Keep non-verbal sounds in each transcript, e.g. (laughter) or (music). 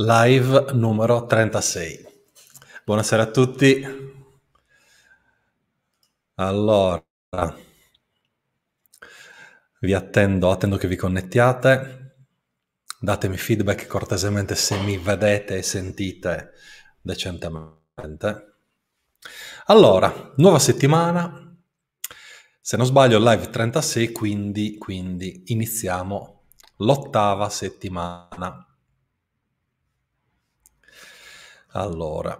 live numero 36. Buonasera a tutti. Allora, vi attendo, attendo che vi connettiate. Datemi feedback cortesemente se mi vedete e sentite decentemente. Allora, nuova settimana. Se non sbaglio, live 36, quindi, quindi iniziamo l'ottava settimana allora,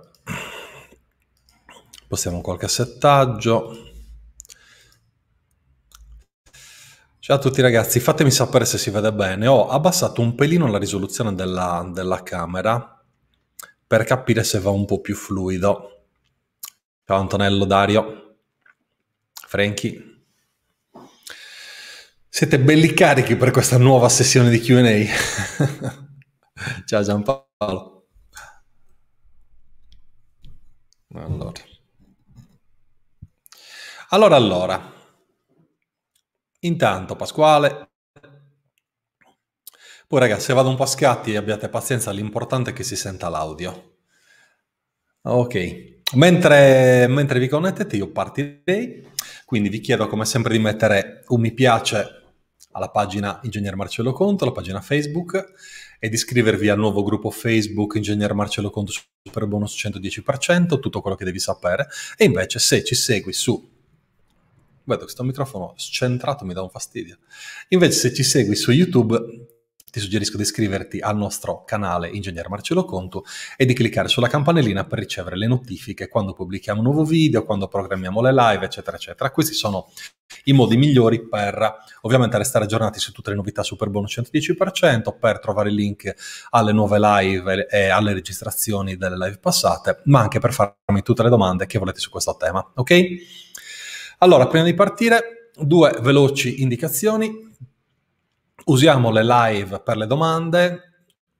possiamo qualche assettaggio. Ciao a tutti ragazzi, fatemi sapere se si vede bene. Ho abbassato un pelino la risoluzione della, della camera per capire se va un po' più fluido. Ciao Antonello, Dario, Franky. Siete belli carichi per questa nuova sessione di QA. (laughs) Ciao Giampaolo. Allora. allora, allora. Intanto Pasquale. Poi ragazzi, se vado un po' a scatti abbiate pazienza, l'importante è che si senta l'audio. Ok. Mentre, mentre, vi connettete io partirei, quindi vi chiedo come sempre di mettere un mi piace alla pagina Ingegner Marcello Conto, alla pagina Facebook, e di iscrivervi al nuovo gruppo Facebook Ingegner Marcello Conto Super Bonus 110%, tutto quello che devi sapere. E invece se ci segui su... Vedo che sto microfono scentrato mi dà un fastidio. Invece se ci segui su YouTube ti suggerisco di iscriverti al nostro canale Ingegner Marcello Conto e di cliccare sulla campanellina per ricevere le notifiche quando pubblichiamo un nuovo video, quando programmiamo le live, eccetera, eccetera. Questi sono i modi migliori per ovviamente restare aggiornati su tutte le novità super bonus 110%, per trovare i link alle nuove live e alle registrazioni delle live passate, ma anche per farmi tutte le domande che volete su questo tema, ok? Allora, prima di partire, due veloci indicazioni usiamo le live per le domande,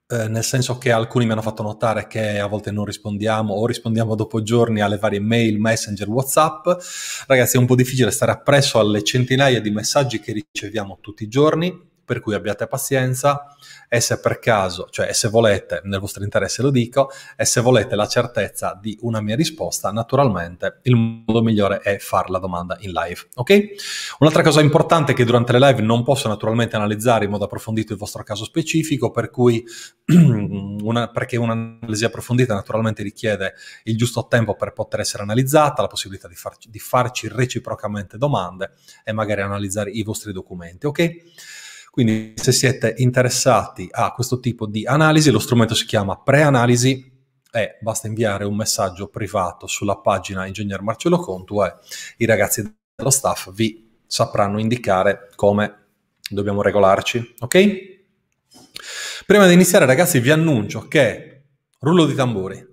eh, nel senso che alcuni mi hanno fatto notare che a volte non rispondiamo o rispondiamo dopo giorni alle varie mail, messenger, whatsapp. Ragazzi è un po' difficile stare appresso alle centinaia di messaggi che riceviamo tutti i giorni, per cui abbiate pazienza e se per caso, cioè se volete, nel vostro interesse lo dico, e se volete la certezza di una mia risposta, naturalmente il modo migliore è fare la domanda in live, ok? Un'altra cosa importante è che durante le live non posso naturalmente analizzare in modo approfondito il vostro caso specifico, per cui (clears throat) una, perché un'analisi approfondita naturalmente richiede il giusto tempo per poter essere analizzata, la possibilità di farci, di farci reciprocamente domande e magari analizzare i vostri documenti, ok? Quindi se siete interessati a questo tipo di analisi, lo strumento si chiama preanalisi e basta inviare un messaggio privato sulla pagina Ingegner Marcello Contu e i ragazzi dello staff vi sapranno indicare come dobbiamo regolarci, ok? Prima di iniziare ragazzi vi annuncio che rullo di tamburi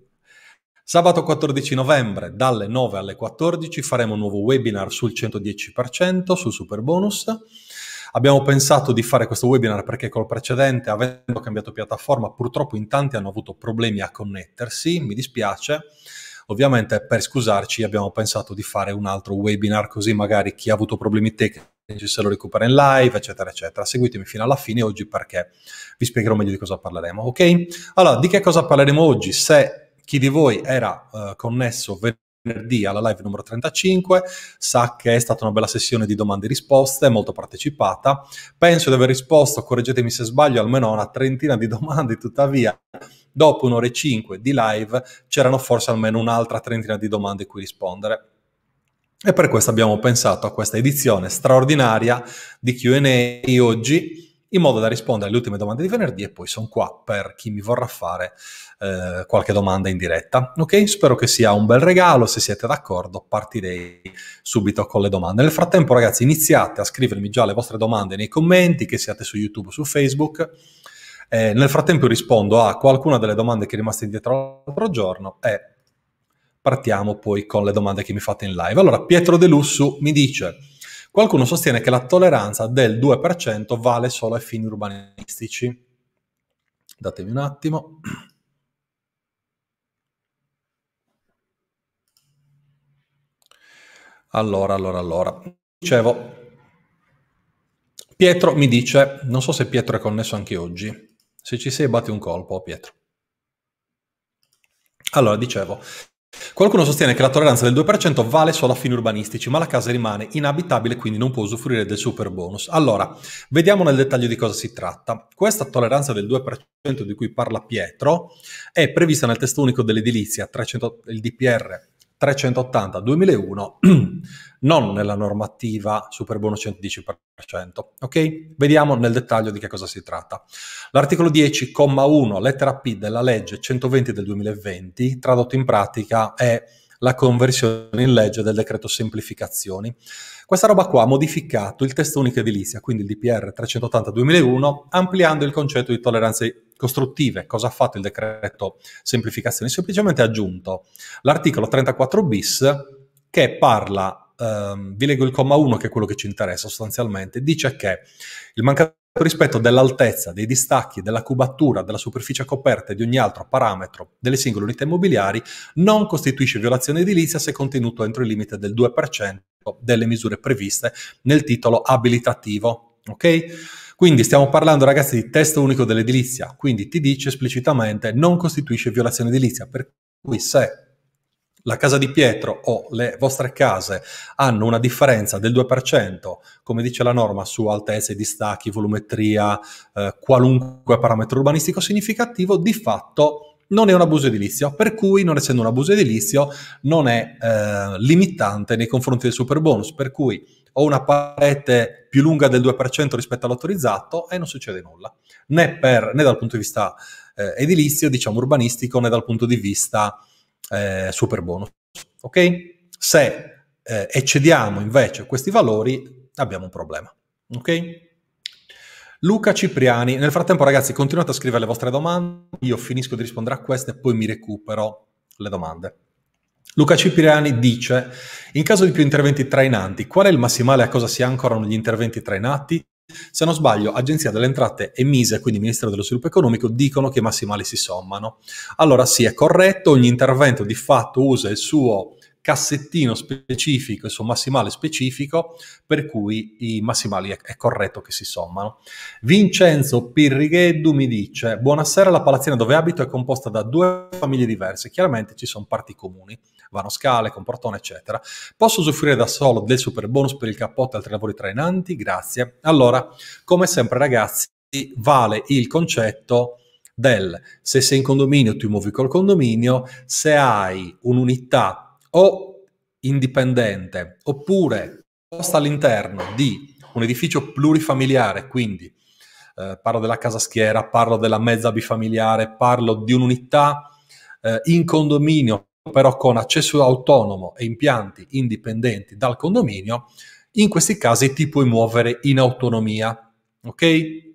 Sabato 14 novembre dalle 9 alle 14 faremo un nuovo webinar sul 110%, sul super bonus. Abbiamo pensato di fare questo webinar perché col precedente, avendo cambiato piattaforma, purtroppo in tanti hanno avuto problemi a connettersi, mi dispiace. Ovviamente per scusarci abbiamo pensato di fare un altro webinar così magari chi ha avuto problemi tecnici se lo recupera in live, eccetera, eccetera. Seguitemi fino alla fine oggi perché vi spiegherò meglio di cosa parleremo, ok? Allora, di che cosa parleremo oggi? Se chi di voi era eh, connesso venerdì alla live numero 35. Sa che è stata una bella sessione di domande e risposte, molto partecipata. Penso di aver risposto, correggetemi se sbaglio, almeno a una trentina di (laughs) domande, tuttavia dopo un'ora e cinque di live c'erano forse almeno un'altra trentina di domande cui rispondere. E per questo abbiamo pensato a questa edizione straordinaria di QA oggi in modo da rispondere alle ultime domande di venerdì e poi sono qua per chi mi vorrà fare eh, qualche domanda in diretta. Ok? Spero che sia un bel regalo, se siete d'accordo partirei subito con le domande. Nel frattempo ragazzi iniziate a scrivermi già le vostre domande nei commenti, che siate su YouTube o su Facebook. Eh, nel frattempo rispondo a qualcuna delle domande che è rimasta indietro l'altro giorno e partiamo poi con le domande che mi fate in live. Allora, Pietro De Lussu mi dice... Qualcuno sostiene che la tolleranza del 2% vale solo ai fini urbanistici. Datemi un attimo. Allora, allora, allora. Dicevo, Pietro mi dice, non so se Pietro è connesso anche oggi, se ci sei batti un colpo, Pietro. Allora, dicevo, Qualcuno sostiene che la tolleranza del 2% vale solo a fini urbanistici, ma la casa rimane inabitabile e quindi non può usufruire del super bonus. Allora, vediamo nel dettaglio di cosa si tratta. Questa tolleranza del 2% di cui parla Pietro è prevista nel testo unico dell'edilizia, 300, il DPR 380-2001, (clears throat) non nella normativa superbono 110%. Ok? Vediamo nel dettaglio di che cosa si tratta. L'articolo 10, comma 1, lettera P della legge 120 del 2020, tradotto in pratica, è la conversione in legge del decreto semplificazioni questa roba qua ha modificato il testo unico edilizia, quindi il DPR 380-2001, ampliando il concetto di tolleranze costruttive. Cosa ha fatto il decreto semplificazione? Semplicemente ha aggiunto l'articolo 34 bis che parla, ehm, vi leggo il comma 1 che è quello che ci interessa sostanzialmente, dice che il mancato rispetto dell'altezza, dei distacchi, della cubatura, della superficie coperta e di ogni altro parametro delle singole unità immobiliari non costituisce violazione edilizia se contenuto entro il limite del 2% delle misure previste nel titolo abilitativo. Ok? Quindi stiamo parlando ragazzi di testo unico dell'edilizia, quindi ti dice esplicitamente non costituisce violazione edilizia, per cui se la casa di Pietro o le vostre case hanno una differenza del 2%, come dice la norma, su altezze, distacchi, volumetria, eh, qualunque parametro urbanistico significativo, di fatto non è un abuso edilizio, per cui non essendo un abuso edilizio non è eh, limitante nei confronti del super bonus, per cui ho una parete più lunga del 2% rispetto all'autorizzato e non succede nulla, né, per, né dal punto di vista eh, edilizio, diciamo urbanistico, né dal punto di vista eh, super bonus. Ok? Se eh, eccediamo invece questi valori, abbiamo un problema. Ok? Luca Cipriani, nel frattempo ragazzi continuate a scrivere le vostre domande, io finisco di rispondere a queste e poi mi recupero le domande. Luca Cipriani dice, in caso di più interventi trainanti, qual è il massimale a cosa si ancorano gli interventi trainati? Se non sbaglio, Agenzia delle Entrate e Mise, quindi Ministero dello Sviluppo Economico, dicono che i massimali si sommano. Allora sì, è corretto, ogni intervento di fatto usa il suo cassettino specifico, il suo massimale specifico, per cui i massimali è, è corretto che si sommano. Vincenzo Pirrigheddu mi dice, buonasera, la palazzina dove abito è composta da due famiglie diverse, chiaramente ci sono parti comuni. Vano Scale, Comportone, eccetera. Posso usufruire da solo del super bonus per il cappotto e altri lavori trainanti? Grazie. Allora, come sempre ragazzi, vale il concetto del se sei in condominio ti muovi col condominio, se hai un'unità o indipendente oppure posta all'interno di un edificio plurifamiliare, quindi eh, parlo della casa schiera, parlo della mezza bifamiliare, parlo di un'unità eh, in condominio però con accesso autonomo e impianti indipendenti dal condominio, in questi casi ti puoi muovere in autonomia, ok?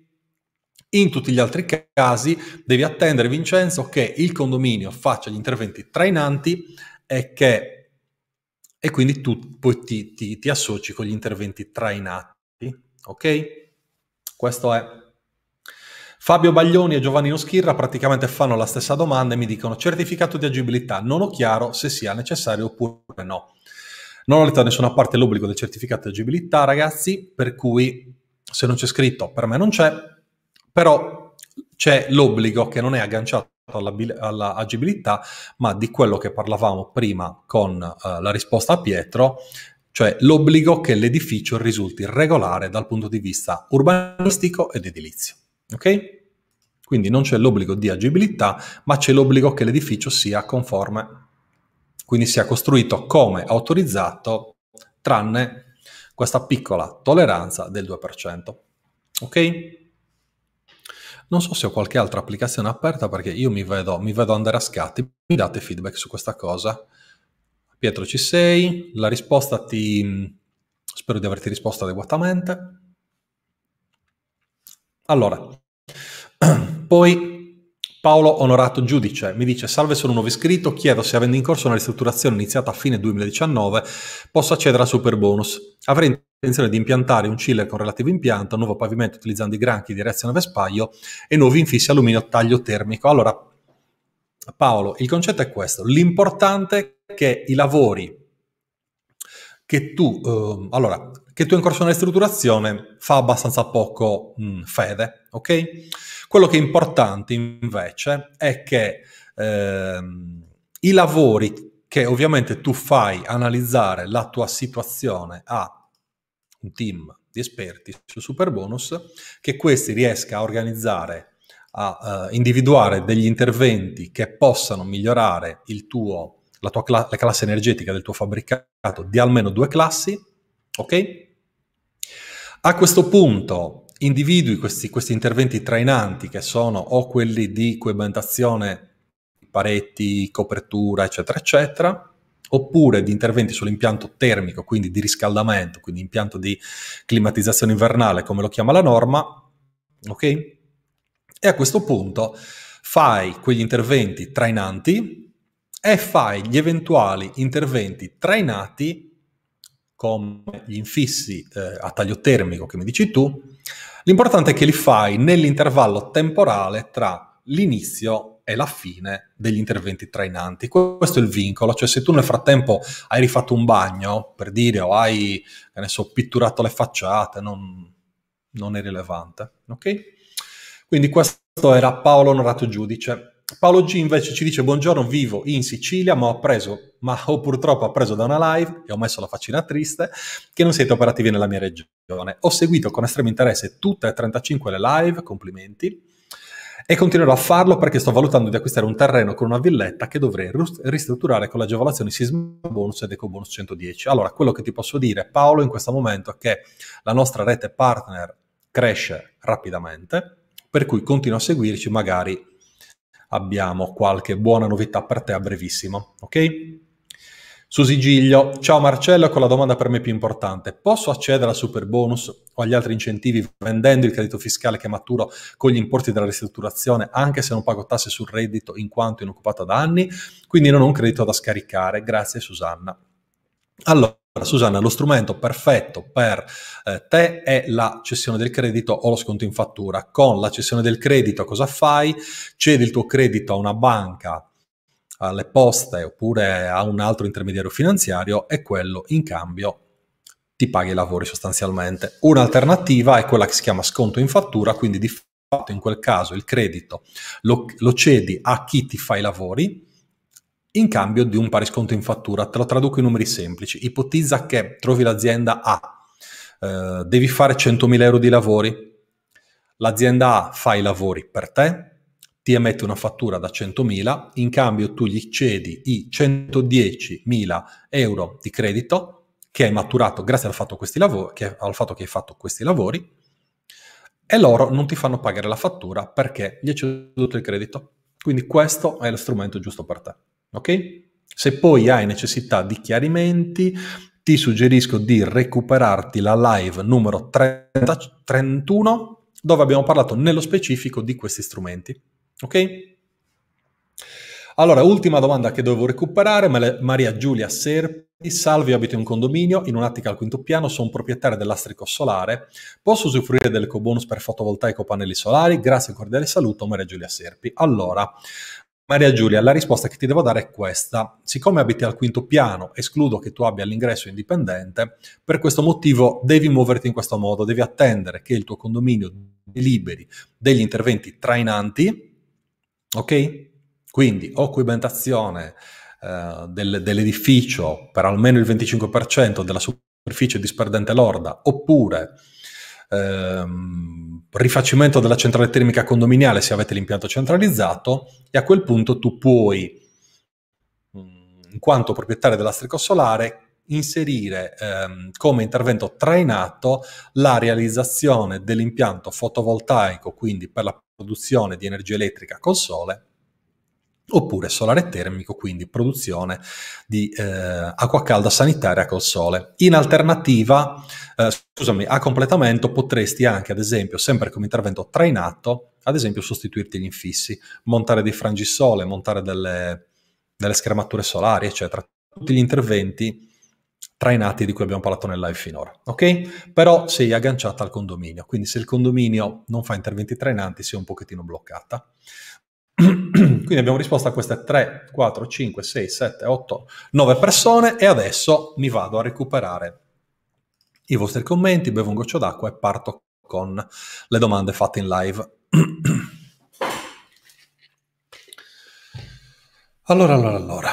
In tutti gli altri casi devi attendere, Vincenzo, che il condominio faccia gli interventi trainanti e, che, e quindi tu poi ti, ti, ti associ con gli interventi trainati, ok? Questo è Fabio Baglioni e Giovannino Schirra praticamente fanno la stessa domanda e mi dicono certificato di agibilità, non ho chiaro se sia necessario oppure no. Non ho letto da nessuna parte l'obbligo del certificato di agibilità, ragazzi, per cui se non c'è scritto per me non c'è, però c'è l'obbligo che non è agganciato all'agibilità, ma di quello che parlavamo prima con uh, la risposta a Pietro, cioè l'obbligo che l'edificio risulti regolare dal punto di vista urbanistico ed edilizio. Ok? Quindi non c'è l'obbligo di agibilità, ma c'è l'obbligo che l'edificio sia conforme, quindi sia costruito come autorizzato, tranne questa piccola tolleranza del 2%. Ok? Non so se ho qualche altra applicazione aperta perché io mi vedo, mi vedo andare a scatti, mi date feedback su questa cosa. Pietro ci sei, la risposta ti... spero di averti risposto adeguatamente. Allora, (clears throat) Poi Paolo Onorato Giudice mi dice salve sono un nuovo iscritto, chiedo se avendo in corso una ristrutturazione iniziata a fine 2019 posso accedere al super bonus. Avrei intenzione di impiantare un chiller con relativo impianto, nuovo pavimento utilizzando i granchi di direzione Vespaglio e nuovi infissi alluminio taglio termico. Allora Paolo, il concetto è questo, l'importante è che i lavori che tu, eh, allora che tu è in corso ristrutturazione fa abbastanza poco mh, mm, fede, ok? Quello che è importante invece è che ehm, i lavori che ovviamente tu fai analizzare la tua situazione a un team di esperti su Superbonus, che questi riesca a organizzare, a eh, individuare degli interventi che possano migliorare il tuo, la, tua cla- la classe energetica del tuo fabbricato di almeno due classi, Ok? A questo punto individui questi, questi interventi trainanti che sono o quelli di coibentazione, pareti, copertura, eccetera, eccetera, oppure di interventi sull'impianto termico, quindi di riscaldamento, quindi impianto di climatizzazione invernale, come lo chiama la norma, ok? E a questo punto fai quegli interventi trainanti e fai gli eventuali interventi trainati come gli infissi eh, a taglio termico che mi dici tu, l'importante è che li fai nell'intervallo temporale tra l'inizio e la fine degli interventi trainanti. Questo è il vincolo, cioè se tu nel frattempo hai rifatto un bagno, per dire, o hai, so, pitturato le facciate, non, non è rilevante, ok? Quindi questo era Paolo Onorato Giudice, Paolo G invece ci dice buongiorno, vivo in Sicilia, ma ho preso, ma ho purtroppo appreso da una live, e ho messo la faccina triste, che non siete operativi nella mia regione. Ho seguito con estremo interesse tutte e 35 le live, complimenti, e continuerò a farlo perché sto valutando di acquistare un terreno con una villetta che dovrei ristrutturare con le agevolazioni Sisma Bonus ed Eco Bonus 110. Allora, quello che ti posso dire, Paolo, in questo momento è che la nostra rete partner cresce rapidamente, per cui continua a seguirci magari abbiamo qualche buona novità per te a brevissimo, ok? Susi Giglio, ciao Marcello, con ecco la domanda per me più importante. Posso accedere al super bonus o agli altri incentivi vendendo il credito fiscale che maturo con gli importi della ristrutturazione anche se non pago tasse sul reddito in quanto inoccupato da anni? Quindi non ho un credito da scaricare. Grazie Susanna. Allora, Susanna, lo strumento perfetto per eh, te è la cessione del credito o lo sconto in fattura. Con la cessione del credito cosa fai? Cedi il tuo credito a una banca, alle poste oppure a un altro intermediario finanziario e quello in cambio ti paga i lavori sostanzialmente. Un'alternativa è quella che si chiama sconto in fattura, quindi di fatto in quel caso il credito lo, lo cedi a chi ti fa i lavori in cambio di un pari sconto in fattura. Te lo traduco in numeri semplici. Ipotizza che trovi l'azienda A, eh, devi fare 100.000 euro di lavori, l'azienda A fa i lavori per te, ti emette una fattura da 100.000, in cambio tu gli cedi i 110.000 euro di credito che hai maturato grazie al fatto, lavori, che, al fatto che hai fatto questi lavori e loro non ti fanno pagare la fattura perché gli hai ceduto il credito. Quindi questo è lo strumento giusto per te. Ok? Se poi hai necessità di chiarimenti, ti suggerisco di recuperarti la live numero 30, 31 dove abbiamo parlato nello specifico di questi strumenti. Ok? Allora, ultima domanda che dovevo recuperare, Maria Giulia Serpi. Salve, abito in un condominio, in un'attica al quinto piano, sono proprietario dell'astrico solare. Posso usufruire dell'ecobonus per fotovoltaico pannelli solari? Grazie, un cordiale saluto, Maria Giulia Serpi. Allora, Maria Giulia, la risposta che ti devo dare è questa. Siccome abiti al quinto piano, escludo che tu abbia l'ingresso indipendente, per questo motivo devi muoverti in questo modo, devi attendere che il tuo condominio liberi degli interventi trainanti, ok? Quindi occupentazione eh, del, dell'edificio per almeno il 25% della superficie disperdente lorda, oppure ehm, rifacimento della centrale termica condominiale se avete l'impianto centralizzato e a quel punto tu puoi, mm, in quanto proprietario dell'astrico solare, inserire ehm, come intervento trainato la realizzazione dell'impianto fotovoltaico, quindi per la produzione di energia elettrica col sole oppure solare termico, quindi produzione di eh, acqua calda sanitaria col sole. In alternativa, eh, scusami, a completamento potresti anche, ad esempio, sempre come intervento trainato, ad esempio sostituirti gli infissi, montare dei frangisole, montare delle, delle schermature solari, eccetera. Tutti gli interventi trainati di cui abbiamo parlato nel live finora, ok? Però sei agganciata al condominio, quindi se il condominio non fa interventi trainanti sei un pochettino bloccata. Quindi abbiamo risposto a queste 3, 4, 5, 6, 7, 8, 9 persone e adesso mi vado a recuperare i vostri commenti, bevo un goccio d'acqua e parto con le domande fatte in live. allora, allora, allora.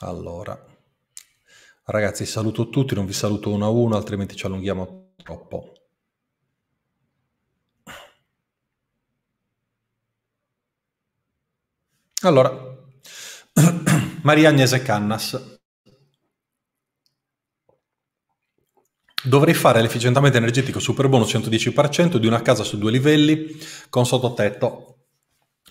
Allora. Ragazzi, saluto tutti, non vi saluto uno a uno, altrimenti ci allunghiamo troppo. Allora, (clears throat) Maria Agnese Cannas. Dovrei fare l'efficientamento energetico super bonus 110% di una casa su due livelli con sottotetto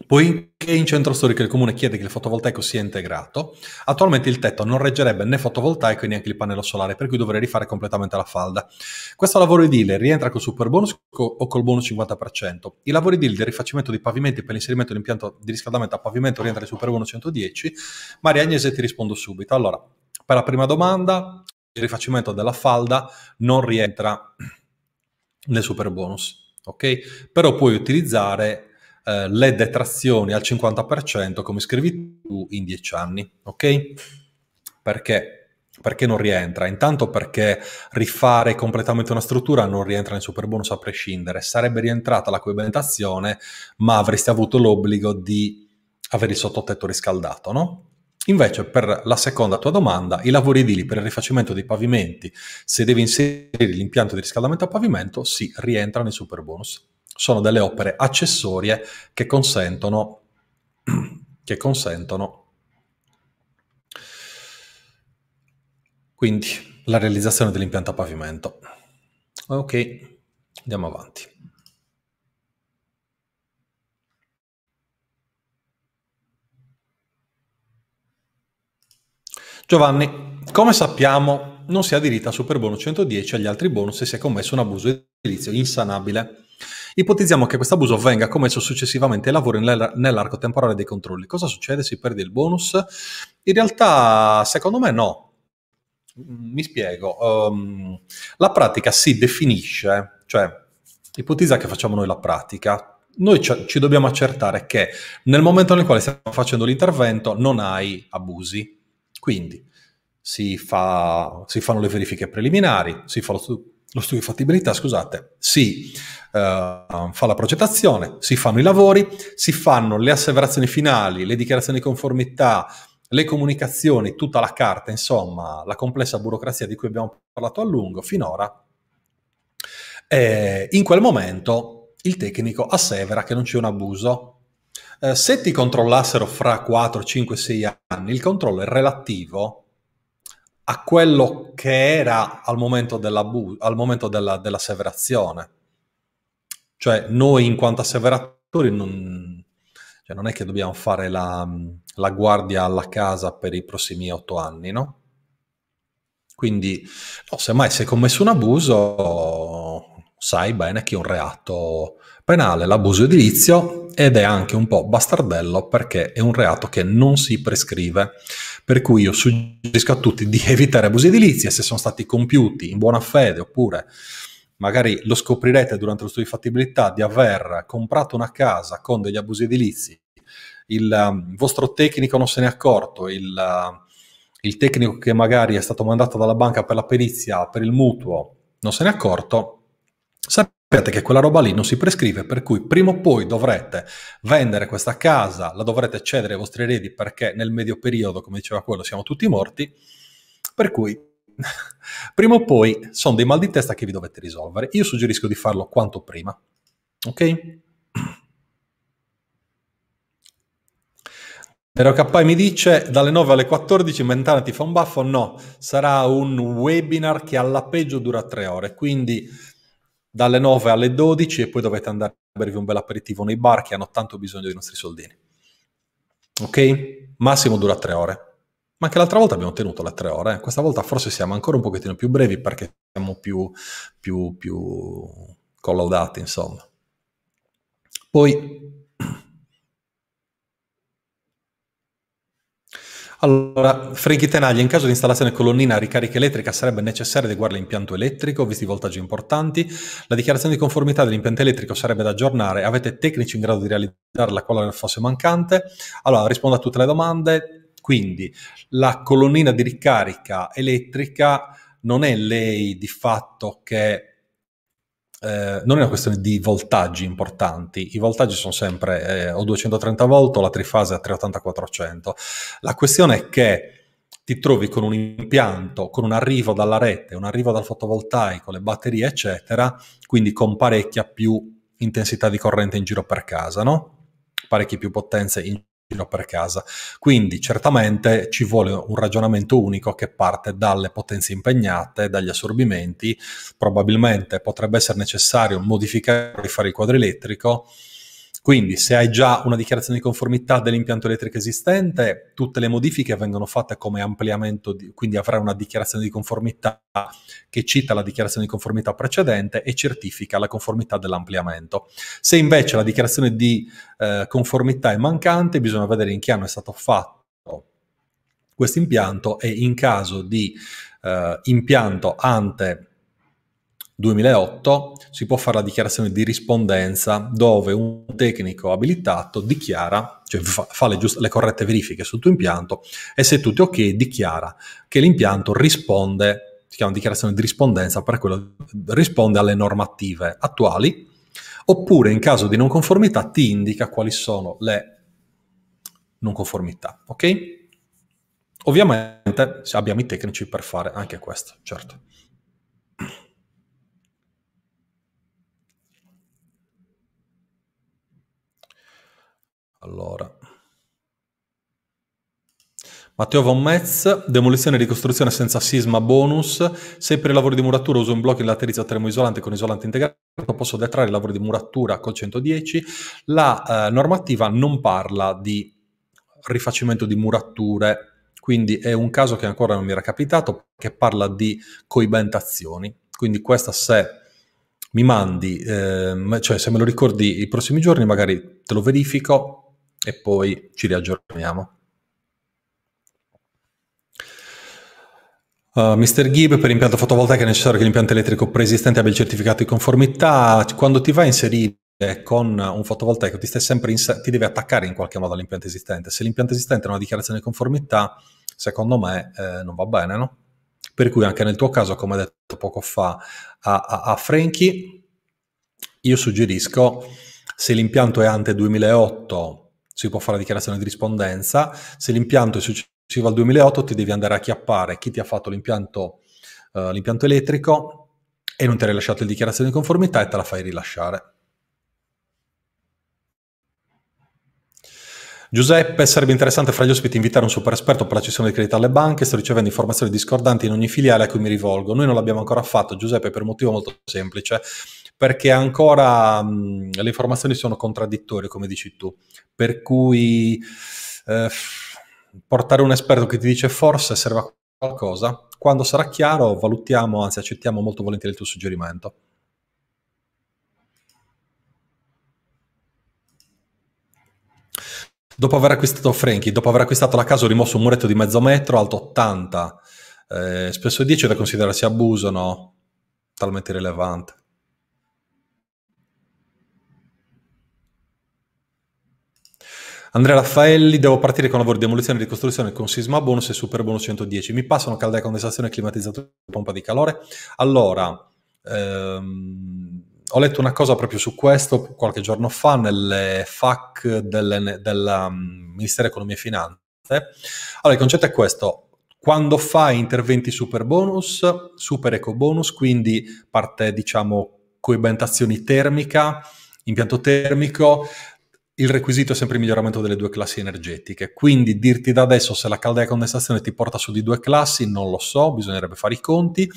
Poiché in centro storico il comune chiede che il fotovoltaico sia integrato, attualmente il tetto non reggerebbe né fotovoltaico né anche il pannello solare, per cui dovrei rifare completamente la falda. Questo lavoro edile rientra col super bonus o col bonus 50%. I lavori edili del rifacimento dei pavimenti per l'inserimento dell'impianto di riscaldamento a pavimento rientrano nel super bonus 110. Maria Agnese ti rispondo subito. Allora, per la prima domanda, il rifacimento della falda non rientra nel super bonus, ok? Però puoi utilizzare eh, le detrazioni al 50% come scrivi tu in 10 anni, ok? Perché? Perché non rientra? Intanto perché rifare completamente una struttura non rientra nel super bonus a prescindere, sarebbe rientrata la coibentazione, ma avresti avuto l'obbligo di avere il sottotetto riscaldato, no? Invece, per la seconda tua domanda, i lavori edili per il rifacimento dei pavimenti, se devi inserire l'impianto di riscaldamento a pavimento, si sì, rientra nel super bonus sono delle opere accessorie che consentono, (clears throat) che consentono quindi la realizzazione dell'impianto a pavimento. Ok, andiamo avanti. Giovanni, come sappiamo non si ha diritto a superbonus 110 e agli altri bonus se si è commesso un abuso edilizio insanabile Ipotizziamo che questo abuso venga commesso successivamente ai lavori nell'arco temporale dei controlli. Cosa succede Si perde il bonus? In realtà, secondo me, no. Mm, mi spiego. Um, la pratica si definisce, cioè ipotizza che facciamo noi la pratica, noi ci, dobbiamo accertare che nel momento nel quale stiamo facendo l'intervento non hai abusi. Quindi si, fa, si fanno le verifiche preliminari, si fa lo, lo studio di fattibilità, scusate, si uh, eh, fa la progettazione, si fanno i lavori, si fanno le asseverazioni finali, le dichiarazioni di conformità, le comunicazioni, tutta la carta, insomma, la complessa burocrazia di cui abbiamo parlato a lungo finora. E in quel momento il tecnico assevera che non c'è un abuso. Eh, se ti controllassero fra 4, 5, 6 anni, il controllo è relativo a quello che era al momento, al momento della, dell'asseverazione. Cioè noi in quanto asseveratori non, cioè non è che dobbiamo fare la, la guardia alla casa per i prossimi otto anni, no? Quindi, no, semmai se commesso un abuso, sai bene che è un reato penale. L'abuso edilizio ed è anche un po' bastardello perché è un reato che non si prescrive. Per cui io suggerisco a tutti di (laughs) evitare abusi edilizi e se sono stati compiuti in buona fede oppure magari lo scoprirete durante lo studio di fattibilità di aver comprato una casa con degli abusi edilizi, il um, vostro tecnico non se n'è accorto, il, uh, il tecnico che magari è stato mandato dalla banca per la perizia, per il mutuo, non se n'è accorto, sapete Sapete che quella roba lì non si prescrive, per cui prima o poi dovrete vendere questa casa, la dovrete cedere ai vostri eredi perché nel medio periodo, come diceva quello, siamo tutti morti. Per cui (laughs) prima o poi sono dei mal di testa che vi dovete risolvere. Io suggerisco di farlo quanto prima. Ok? Nero Kappai mi dice dalle 9 alle 14 Mentana ti fa un baffo? No, sarà un webinar che alla peggio dura tre ore, quindi dalle 9 alle 12 e poi dovete andare a bervi un bel aperitivo nei bar che hanno tanto bisogno dei nostri soldini. Ok? Massimo dura 3 ore. Ma anche l'altra volta abbiamo tenuto le 3 ore. Eh. Questa volta forse siamo ancora un pochettino più brevi perché siamo più, più, più collaudati, insomma. Poi Allora, Frankie Tenaglia, in caso di installazione colonnina a ricarica elettrica sarebbe necessario adeguare l'impianto elettrico, visti i voltaggi importanti. La dichiarazione di conformità dell'impianto elettrico sarebbe da aggiornare. Avete tecnici in grado di realizzarla qualora fosse mancante? Allora, rispondo a tutte le domande. Quindi, la colonnina di ricarica elettrica non è lei di fatto che eh, non è una questione di voltaggi importanti, i voltaggi sono sempre eh, o 230 volt o la trifase a 380-400. La questione è che ti trovi con un impianto, con un arrivo dalla rete, un arrivo dal fotovoltaico, le batterie, eccetera, quindi con parecchia più intensità di corrente in giro per casa, no? parecchie più potenze in giro per casa. Quindi certamente ci vuole un ragionamento unico che parte dalle potenze impegnate, dagli assorbimenti, probabilmente potrebbe essere necessario modificare, e rifare il quadro elettrico, quindi se hai già una dichiarazione di conformità dell'impianto elettrico esistente, tutte le modifiche vengono fatte come ampliamento, di, quindi avrai una dichiarazione di conformità che cita la dichiarazione di conformità precedente e certifica la conformità dell'ampliamento. Se invece la dichiarazione di eh, conformità è mancante, bisogna vedere in che anno è stato fatto questo impianto e in caso di eh, impianto ante 2008 si può fare la dichiarazione di rispondenza dove un tecnico abilitato dichiara, cioè fa, fa le, giuste, le, corrette verifiche sul tuo impianto e se tutto è ok dichiara che l'impianto risponde, si chiama dichiarazione di rispondenza, per quello risponde alle normative attuali oppure in caso di non conformità ti indica quali sono le non conformità, ok? Ovviamente abbiamo i tecnici per fare anche questo, certo. Allora. Matteo Von Metz, demolizione e ricostruzione senza sisma bonus. Se per i lavori di muratura uso un blocco in laterizio a termo isolante con isolante integrato, posso detrarre i lavori di muratura col 110. La eh, normativa non parla di rifacimento di murature, quindi è un caso che ancora non mi era capitato, che parla di coibentazioni. Quindi questa se mi mandi, ehm, cioè se me lo ricordi i prossimi giorni, magari te lo verifico, e poi ci riaggiorniamo. Uh, Mr. Gibb, per impianto fotovoltaico è necessario che l'impianto elettrico preesistente abbia il certificato di conformità. Quando ti vai a inserire con un fotovoltaico, ti, stai sempre ti devi attaccare in qualche modo all'impianto esistente. Se l'impianto esistente è una dichiarazione di conformità, secondo me eh, non va bene, no? Per cui anche nel tuo caso, come detto poco fa a, a, a Frankie, io suggerisco, se l'impianto è ante 2008 si può fare la dichiarazione di rispondenza. Se l'impianto è successivo al 2008 ti devi andare a chiappare chi ti ha fatto l'impianto, uh, l'impianto elettrico e non ti ha rilasciato la dichiarazione di conformità e te la fai rilasciare. Giuseppe, sarebbe interessante fra gli ospiti invitare un super esperto per la cessione di credito alle banche. Sto ricevendo informazioni discordanti in ogni filiale a cui mi rivolgo. Noi non l'abbiamo ancora fatto, Giuseppe, per un motivo molto semplice perché ancora mh, mm, le informazioni sono contraddittorie, come dici tu, per cui eh, portare un esperto che ti dice forse serve a qualcosa, quando sarà chiaro valutiamo, anzi accettiamo molto volentieri il tuo suggerimento. Dopo aver acquistato Franky, dopo aver acquistato la casa ho rimosso un muretto di mezzo metro, alto 80, eh, spesso 10 da considerarsi abuso, no? Talmente rilevante. Andrea Raffaelli, devo partire con lavori di demolizione e ricostruzione con sisma bonus e super bonus 110. Mi passano caldaia, condensazione, climatizzatore e pompa di calore. Allora, ehm, ho letto una cosa proprio su questo qualche giorno fa nelle FAC delle, del um, Ministero Economia e Finanze. Allora, il concetto è questo. Quando fai interventi super bonus, super eco bonus, quindi parte, diciamo, coibentazione termica, impianto termico, il requisito è sempre il miglioramento delle due classi energetiche, quindi dirti da adesso se la caldaia e condensazione ti porta su di due classi non lo so, bisognerebbe fare i conti.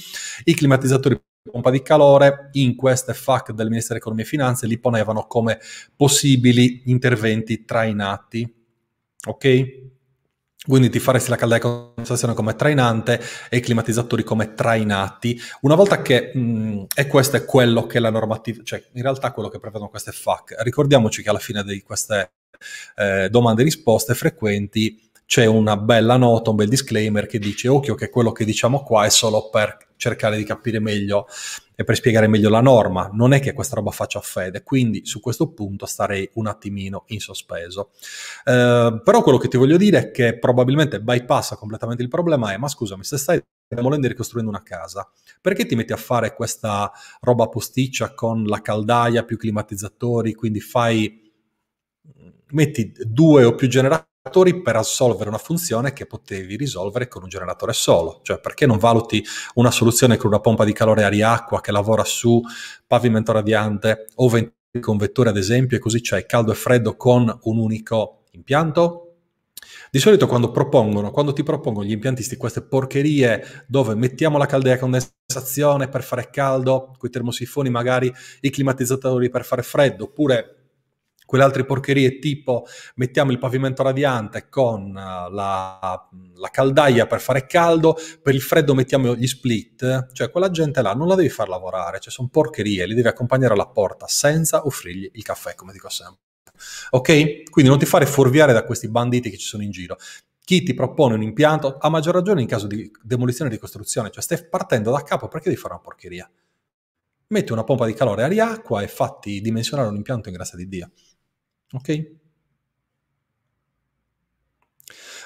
I climatizzatori pompa di calore in queste FAC del Ministero dell'Economia e Finanze li ponevano come possibili interventi trainati. Ok? Quindi ti faresti la caldaia con condensazione come trainante e i climatizzatori come trainati. Una volta che, mh, mm, e questo è quello che la normativa, cioè in realtà quello che prevedono queste FAC, ricordiamoci che alla fine di queste eh, domande e risposte frequenti c'è una bella nota, un bel disclaimer che dice occhio che quello che diciamo qua è solo per cercare di capire meglio e per spiegare meglio la norma. Non è che questa roba faccia fede, quindi su questo punto starei un attimino in sospeso. Eh, però quello che ti voglio dire è che probabilmente bypassa completamente il problema è, ma scusami, se stai demolendo e ricostruendo una casa, perché ti metti a fare questa roba posticcia con la caldaia più climatizzatori, quindi fai metti due o più generatori per assolvere una funzione che potevi risolvere con un generatore solo, cioè perché non valuti una soluzione con una pompa di calore aria-acqua che lavora su pavimento radiante o vent- con vettore, ad esempio e così c'è caldo e freddo con un unico impianto? Di solito quando propongono, quando ti propongono gli impiantisti queste porcherie dove mettiamo la caldea a condensazione per fare caldo, quei termosifoni magari i climatizzatori per fare freddo, oppure quelle altre porcherie tipo mettiamo il pavimento radiante con eh, la, la, caldaia per fare caldo, per il freddo mettiamo gli split, cioè quella gente là non la devi far lavorare, cioè sono porcherie, li devi accompagnare alla porta senza offrirgli il caffè, come dico sempre. Ok? Quindi non ti fare fuorviare da questi banditi che ci sono in giro. Chi ti propone un impianto, a maggior ragione in caso di demolizione e ricostruzione, cioè stai partendo da capo perché devi fare una porcheria? Metti una pompa di calore aria-acqua e fatti dimensionare un impianto in grazia di Dio. Ok?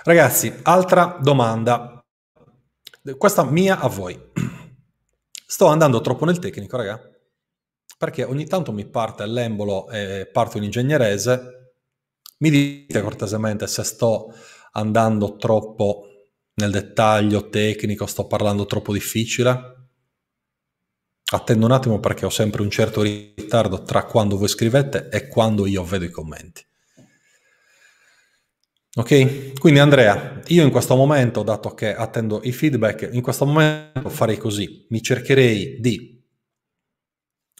Ragazzi, altra domanda. Questa mia a voi. Sto andando troppo nel tecnico, raga, perché ogni tanto mi parte l'embolo e parte un ingegnerese. Mi dite cortesemente se sto andando troppo nel dettaglio tecnico, sto parlando troppo difficile. Attendo un attimo perché ho sempre un certo ritardo tra quando voi scrivete e quando io vedo i commenti. Ok? Quindi Andrea, io in questo momento, dato che attendo i feedback, in questo momento farei così, mi cercherei di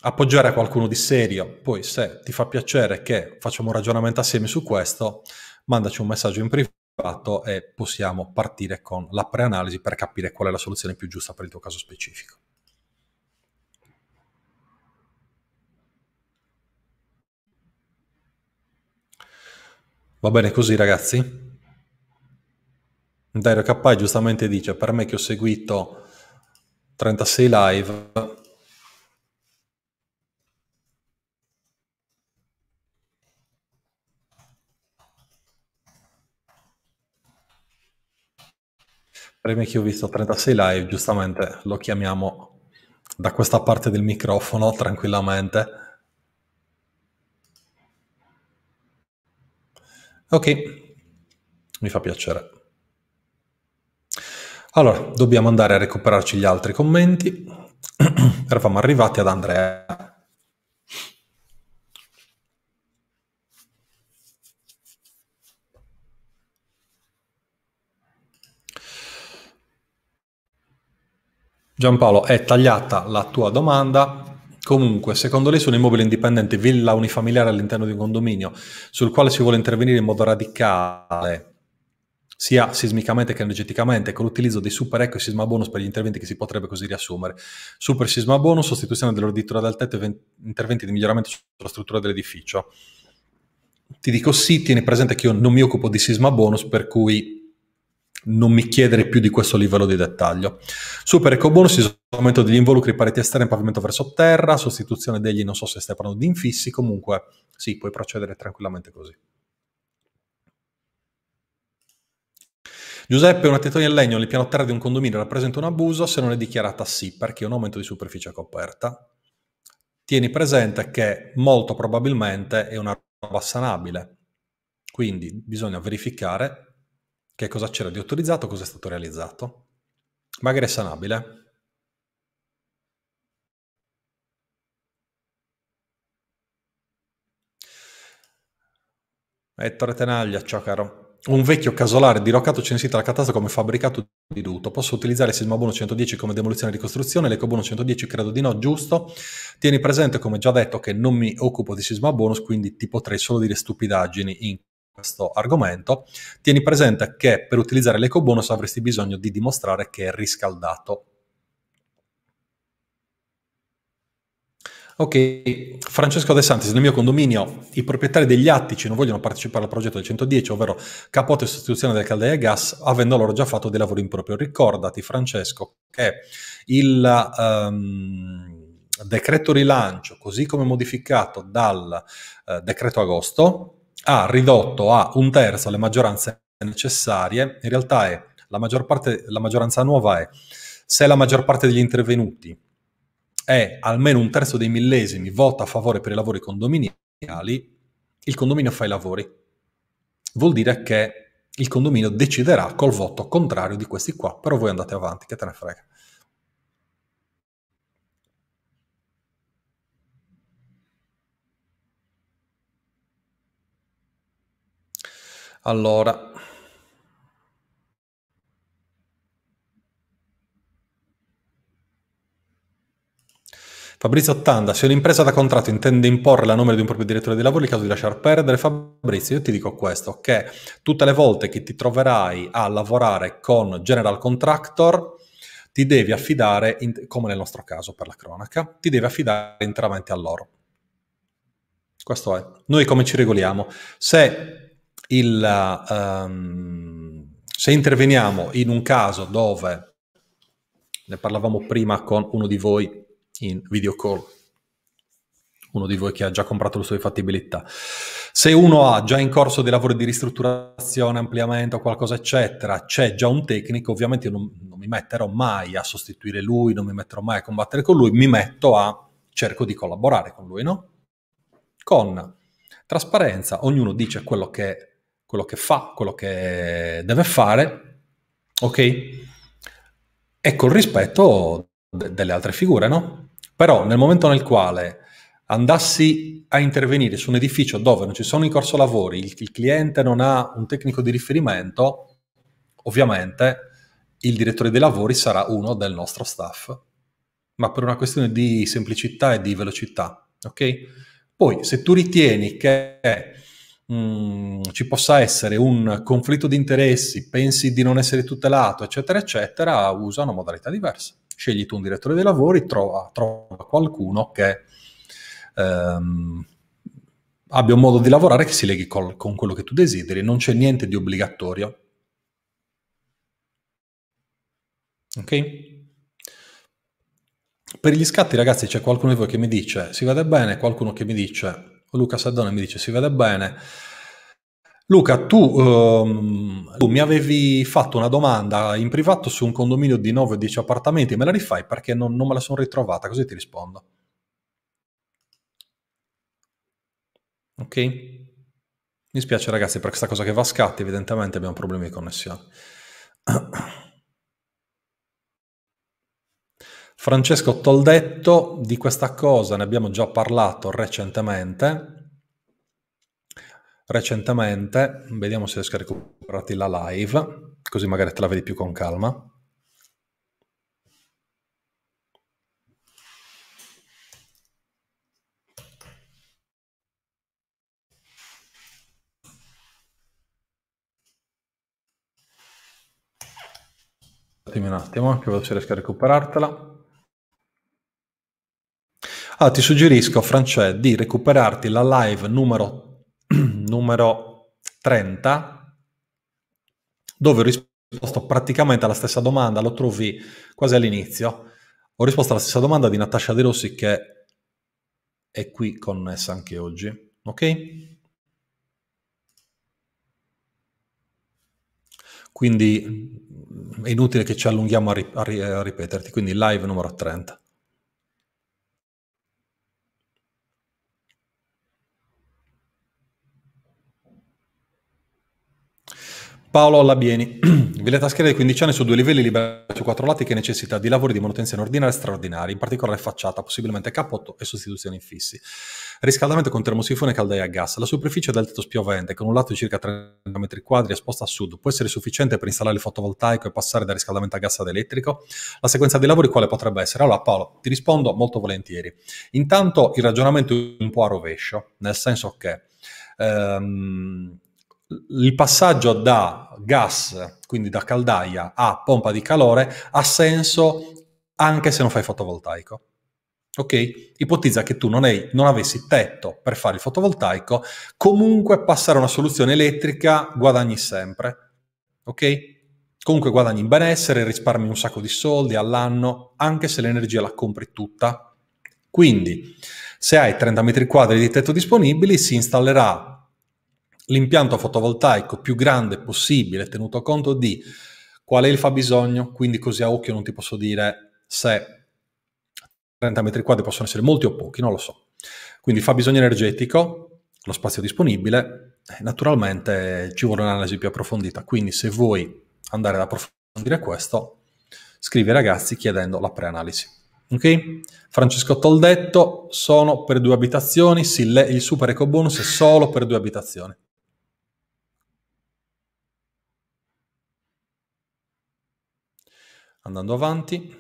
appoggiare a qualcuno di serio, poi se ti fa piacere che facciamo un ragionamento assieme su questo, mandaci un messaggio in privato e possiamo partire con la preanalisi per capire qual è la soluzione più giusta per il tuo caso specifico. Va bene così ragazzi? Dario K giustamente dice, per me che ho seguito 36 live, preme che ho visto 36 live, giustamente lo chiamiamo da questa parte del microfono tranquillamente. Ok, mi fa piacere. Allora, dobbiamo andare a recuperarci gli altri commenti. (clears throat) Eravamo arrivati ad Andrea. Giampaolo, è tagliata la tua domanda, Comunque, secondo lei su un immobile indipendente, villa unifamiliare all'interno di un condominio, sul quale si vuole intervenire in modo radicale, sia sismicamente che energeticamente, con l'utilizzo dei super eco e sisma bonus per gli interventi che si potrebbe così riassumere. Super sisma bonus, sostituzione dell'orditura dal tetto e interventi di miglioramento sulla struttura dell'edificio. Ti dico sì, tieni presente che io non mi occupo di sisma bonus, per cui non mi chiedere più di questo livello di dettaglio. Super ecobonus, isolamento degli involucri, pareti esterne, pavimento verso terra, sostituzione degli, non so se stai parlando di infissi, comunque sì, puoi procedere tranquillamente così. Giuseppe, una tettoia in legno nel piano terra di un condominio rappresenta un abuso se non è dichiarata sì, perché è un aumento di superficie coperta. Tieni presente che molto probabilmente è una roba sanabile, quindi bisogna verificare che cosa c'era di autorizzato, cosa è stato realizzato. Magari è sanabile. Ettore Tenaglia, ciao caro. Un vecchio casolare diroccato censito la catastrofe come fabbricato di duto. Posso utilizzare il bono 110 come demolizione e ricostruzione, l'Ecobono 110 credo di no, giusto? Tieni presente, come già detto, che non mi occupo di sisma bonus, quindi ti potrei solo dire stupidaggini in questo argomento, tieni presente che per utilizzare l'ecobonus avresti bisogno di dimostrare che è riscaldato. Ok, Francesco De Santis, nel mio condominio i proprietari degli attici non vogliono partecipare al progetto del 110, ovvero capote e sostituzione del caldaia a gas, avendo loro già fatto dei lavori in proprio. Ricordati, Francesco, che il... Um, decreto rilancio, così come modificato dal eh, decreto agosto, ha ridotto a un terzo le maggioranze necessarie, in realtà è la, maggior parte, la maggioranza nuova è se la maggior parte degli intervenuti è almeno un terzo dei millesimi vota a favore per i lavori condominiali, il condominio fa i lavori. Vuol dire che il condominio deciderà col voto contrario di questi qua, però voi andate avanti, che te ne frega. Allora, Fabrizio 80, se un'impresa da contratto intende imporre la nome di un proprio direttore di lavoro, è il caso di lasciar perdere. Fabrizio, io ti dico questo, che tutte le volte che ti troverai a lavorare con general contractor, ti devi affidare, in, come nel nostro caso per la cronaca, ti devi affidare interamente a loro. Questo è. Noi come ci regoliamo? Se il, um, se interveniamo in un caso dove, ne parlavamo prima con uno di voi in video call, uno di voi che ha già comprato il suo di fattibilità. Se uno ha già in corso dei lavori di ristrutturazione, ampliamento, qualcosa eccetera, c'è già un tecnico, ovviamente io non, non, mi metterò mai a sostituire lui, non mi metterò mai a combattere con lui, mi metto a, cerco di collaborare con lui, no? Con trasparenza, ognuno dice quello che quello che fa, quello che deve fare, ok? E col rispetto de- delle altre figure, no? Però nel momento nel quale andassi a intervenire su un edificio dove non ci sono in corso lavori, il, il cliente non ha un tecnico di riferimento, ovviamente il direttore dei lavori sarà uno del nostro staff, ma per una questione di semplicità e di velocità, ok? Poi se tu ritieni che Mm, ci possa essere un conflitto di interessi, pensi di non essere tutelato, eccetera, eccetera, usa una modalità diversa. Scegli tu un direttore dei lavori, trova, trova qualcuno che ehm, abbia un modo di lavorare che si leghi col, con quello che tu desideri, non c'è niente di obbligatorio. Ok? Per gli scatti, ragazzi, c'è qualcuno di voi che mi dice si vede bene, qualcuno che mi dice Luca Saddone mi dice si vede bene. Luca, tu, ehm, tu, mi avevi fatto una domanda in privato su un condominio di 9 o 10 appartamenti, me la rifai perché non, non me la sono ritrovata, così ti rispondo. Ok? Mi spiace ragazzi per questa cosa che va a scatti, evidentemente abbiamo problemi di connessione. (clears throat) Francesco Toldetto, di questa cosa ne abbiamo già parlato recentemente. Recentemente, vediamo se riesco a recuperarti la live, così magari te la vedi più con calma. un attimo, che vedo se riesco a recuperartela. Allora, ah, ti suggerisco, Francesco, di recuperarti la live numero, (clears throat) numero 30, dove ho risposto praticamente alla stessa domanda, lo trovi quasi all'inizio. Ho risposto alla stessa domanda di Natascia De Rossi che è qui connessa anche oggi, ok? Quindi è inutile che ci allunghiamo a, ri- a, ri- a ripeterti, quindi live numero 30. Paolo Labieni, villetta taschera di 15 anni su due livelli liberati su quattro lati che necessita di lavori di manutenzione ordinaria e straordinaria, in particolare facciata, possibilmente capotto e sostituzioni infissi. Riscaldamento con termosifone e caldaia a gas. La superficie del tetto spiovente, con un lato di circa 30 metri quadri esposta a sud, può essere sufficiente per installare il fotovoltaico e passare dal riscaldamento a gas ad elettrico? La sequenza dei lavori quale potrebbe essere? Allora Paolo, ti rispondo molto volentieri. Intanto il ragionamento è un po' a rovescio, nel senso che... Um, il passaggio da gas, quindi da caldaia, a pompa di calore ha senso anche se non fai fotovoltaico. Ok? Ipotizza che tu non, hai, non avessi tetto per fare il fotovoltaico, comunque passare a una soluzione elettrica guadagni sempre. Ok? Comunque guadagni in benessere, risparmi un sacco di soldi all'anno, anche se l'energia la compri tutta. Quindi, se hai 30 metri quadri di tetto disponibili, si installerà l'impianto fotovoltaico più grande possibile, tenuto conto di qual è il fabbisogno, quindi così a occhio non ti posso dire se 30 metri quadri possono essere molti o pochi, non lo so. Quindi fabbisogno energetico, lo spazio disponibile, eh, naturalmente ci vuole un'analisi più approfondita, quindi se vuoi andare ad approfondire questo, scrivi ai ragazzi chiedendo la preanalisi. Ok? Francesco Toldetto, sono per due abitazioni, sì, il super eco bonus è solo per due abitazioni. andando avanti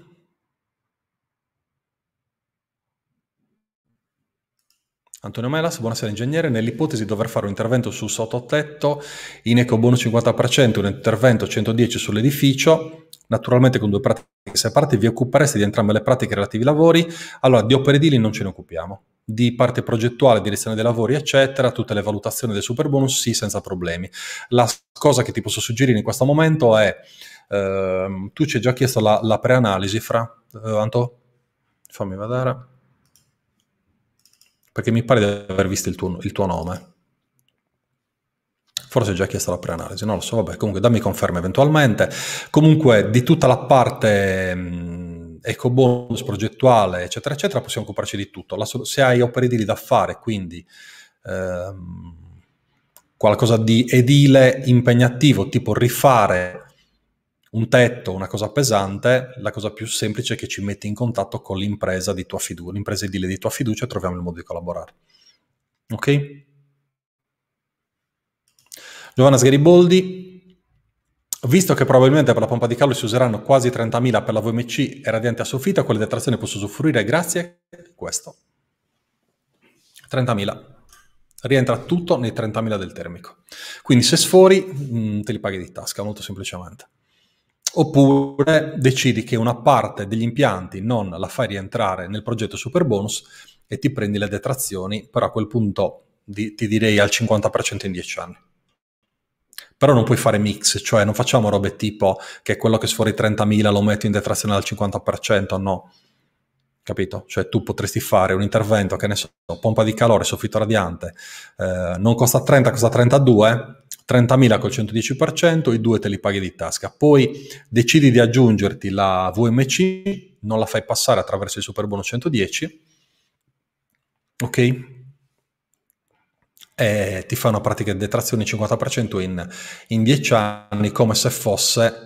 Antonio Melas, buonasera ingegnere. Nell'ipotesi di dover fare un intervento sul sottotetto in eco bonus 50%, un intervento 110 sull'edificio, naturalmente con due pratiche separate, vi occupereste di entrambe le pratiche relativi ai lavori? Allora, di opere edili non ce ne occupiamo. Di parte progettuale, direzione dei lavori, eccetera, tutte le valutazioni del super bonus, sì, senza problemi. La cosa che ti posso suggerire in questo momento è, ehm, tu ci hai già chiesto la, la preanalisi fra, eh, Anto? Fammi vedere. Perché mi pare di aver visto il tuo, il tuo nome. Forse già chiesto la preanalisi, non lo so, vabbè, comunque dammi conferma eventualmente. Comunque di tutta la parte mh, ecobonus progettuale, eccetera, eccetera, possiamo occuparci di tutto. La, se hai operidili da fare, quindi ehm, qualcosa di edile impegnativo, tipo rifare un tetto, una cosa pesante, la cosa più semplice è che ci metti in contatto con l'impresa di tua fiducia, l'impresa edile di tua fiducia e troviamo il modo di collaborare. Ok? Giovanna Sgariboldi, Visto che probabilmente per la pompa di caldo si useranno quasi 30.000 per la VMC e radiante a soffitto, quelle detrazioni posso usufruire grazie a questo. 30.000. Rientra tutto nei 30.000 del termico. Quindi se sfori, mm, te li paghi di tasca, molto semplicemente oppure decidi che una parte degli impianti non la fai rientrare nel progetto Superbonus e ti prendi le detrazioni, però a quel punto di, ti direi al 50% in 10 anni. Però non puoi fare mix, cioè non facciamo robe tipo che quello che sfuori 30.000 lo metto in detrazione al 50%, no capito? Cioè tu potresti fare un intervento, che ne so, pompa di calore, soffitto radiante, eh, non costa 30, costa 32, 30.000 col 110%, i due te li paghi di tasca. Poi decidi di aggiungerti la VMC, non la fai passare attraverso il superbono 110, ok? E ti fa una pratica di detrazione 50% in, in 10 anni come se fosse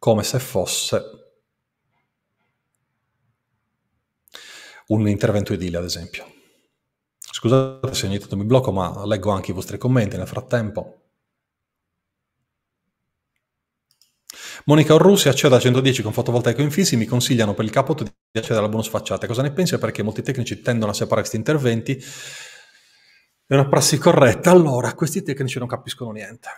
come se fosse un intervento edile, ad esempio. Scusate se ogni tanto mi blocco, ma leggo anche i vostri commenti nel frattempo. Monica Orrussi accede a 110 con fotovoltaico infissi, mi consigliano per il capot di accedere alla bonus facciata. Cosa ne pensi? Perché molti tecnici tendono a separare questi interventi. È una prassi corretta. Allora, questi tecnici non capiscono niente.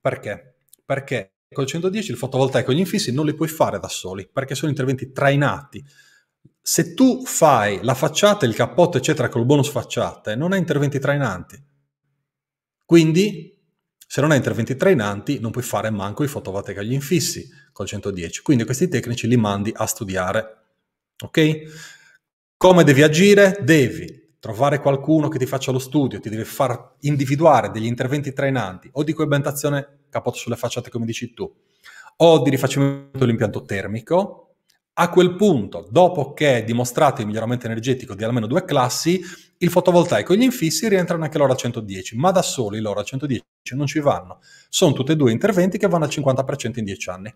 Perché? Perché con il 110 il fotovoltaico e gli infissi non li puoi fare da soli, perché sono interventi trainati se tu fai la facciata, il cappotto, eccetera, col bonus facciate, non hai interventi trainanti. Quindi, se non hai interventi trainanti, non puoi fare manco i fotovoltaici agli infissi col 110. Quindi questi tecnici li mandi a studiare. Ok? Come devi agire? Devi trovare qualcuno che ti faccia lo studio, ti deve far individuare degli interventi trainanti o di coibentazione capotto sulle facciate come dici tu, o di rifacimento dell'impianto termico, a quel punto, dopo che è dimostrato il miglioramento energetico di almeno due classi, il fotovoltaico e gli infissi rientrano anche loro a 110, ma da soli loro a 110 non ci vanno. Sono tutti e due interventi che vanno al 50% in 10 anni.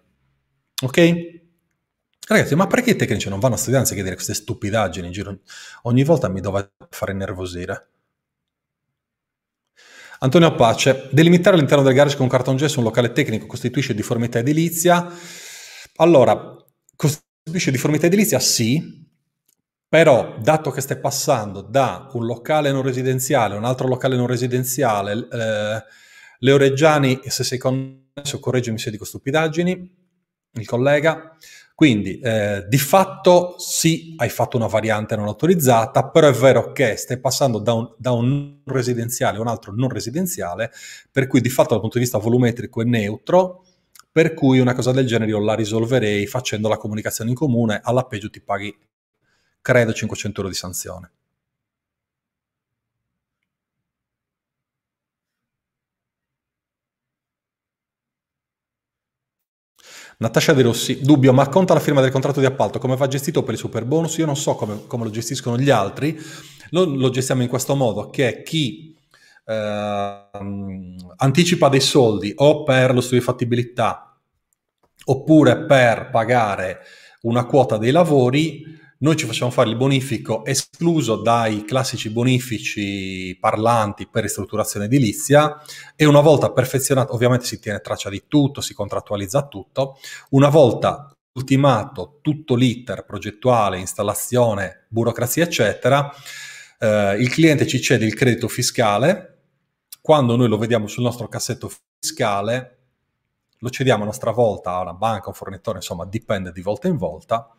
Ok? Ragazzi, ma perché i tecnici non vanno a studiare anziché dire queste stupidaggini in giro? Ogni volta mi dovete fare nervosire. Antonio Pace, delimitare all'interno del garage con carton gesso un locale tecnico costituisce difformità edilizia. Allora, costituisce Dice difformità edilizia? Sì, però dato che stai passando da un locale non residenziale a un altro locale non residenziale, eh, Leoreggiani, se sei connesso, correggimi se dico stupidaggini, il collega, quindi eh, di fatto sì, hai fatto una variante non autorizzata, però è vero che stai passando da un, da un residenziale a un altro non residenziale, per cui di fatto dal punto di vista volumetrico è neutro, per cui una cosa del genere io la risolverei facendo la comunicazione in comune, alla peggio ti paghi, credo, 500 euro di sanzione. Natascia De Rossi, dubbio, ma conta la firma del contratto di appalto, come va gestito per il super bonus? Io non so come, come lo gestiscono gli altri, lo, lo, gestiamo in questo modo, che chi eh, anticipa dei soldi o per lo studio di fattibilità oppure per pagare una quota dei lavori, noi ci facciamo fare il bonifico escluso dai classici bonifici parlanti per ristrutturazione edilizia e una volta perfezionato, ovviamente si tiene traccia di tutto, si contrattualizza tutto, una volta ultimato tutto l'iter progettuale, installazione, burocrazia, eccetera, eh, il cliente ci cede il credito fiscale, quando noi lo vediamo sul nostro cassetto fiscale, lo cediamo a nostra volta a una banca, a un fornitore, insomma, dipende di volta in volta,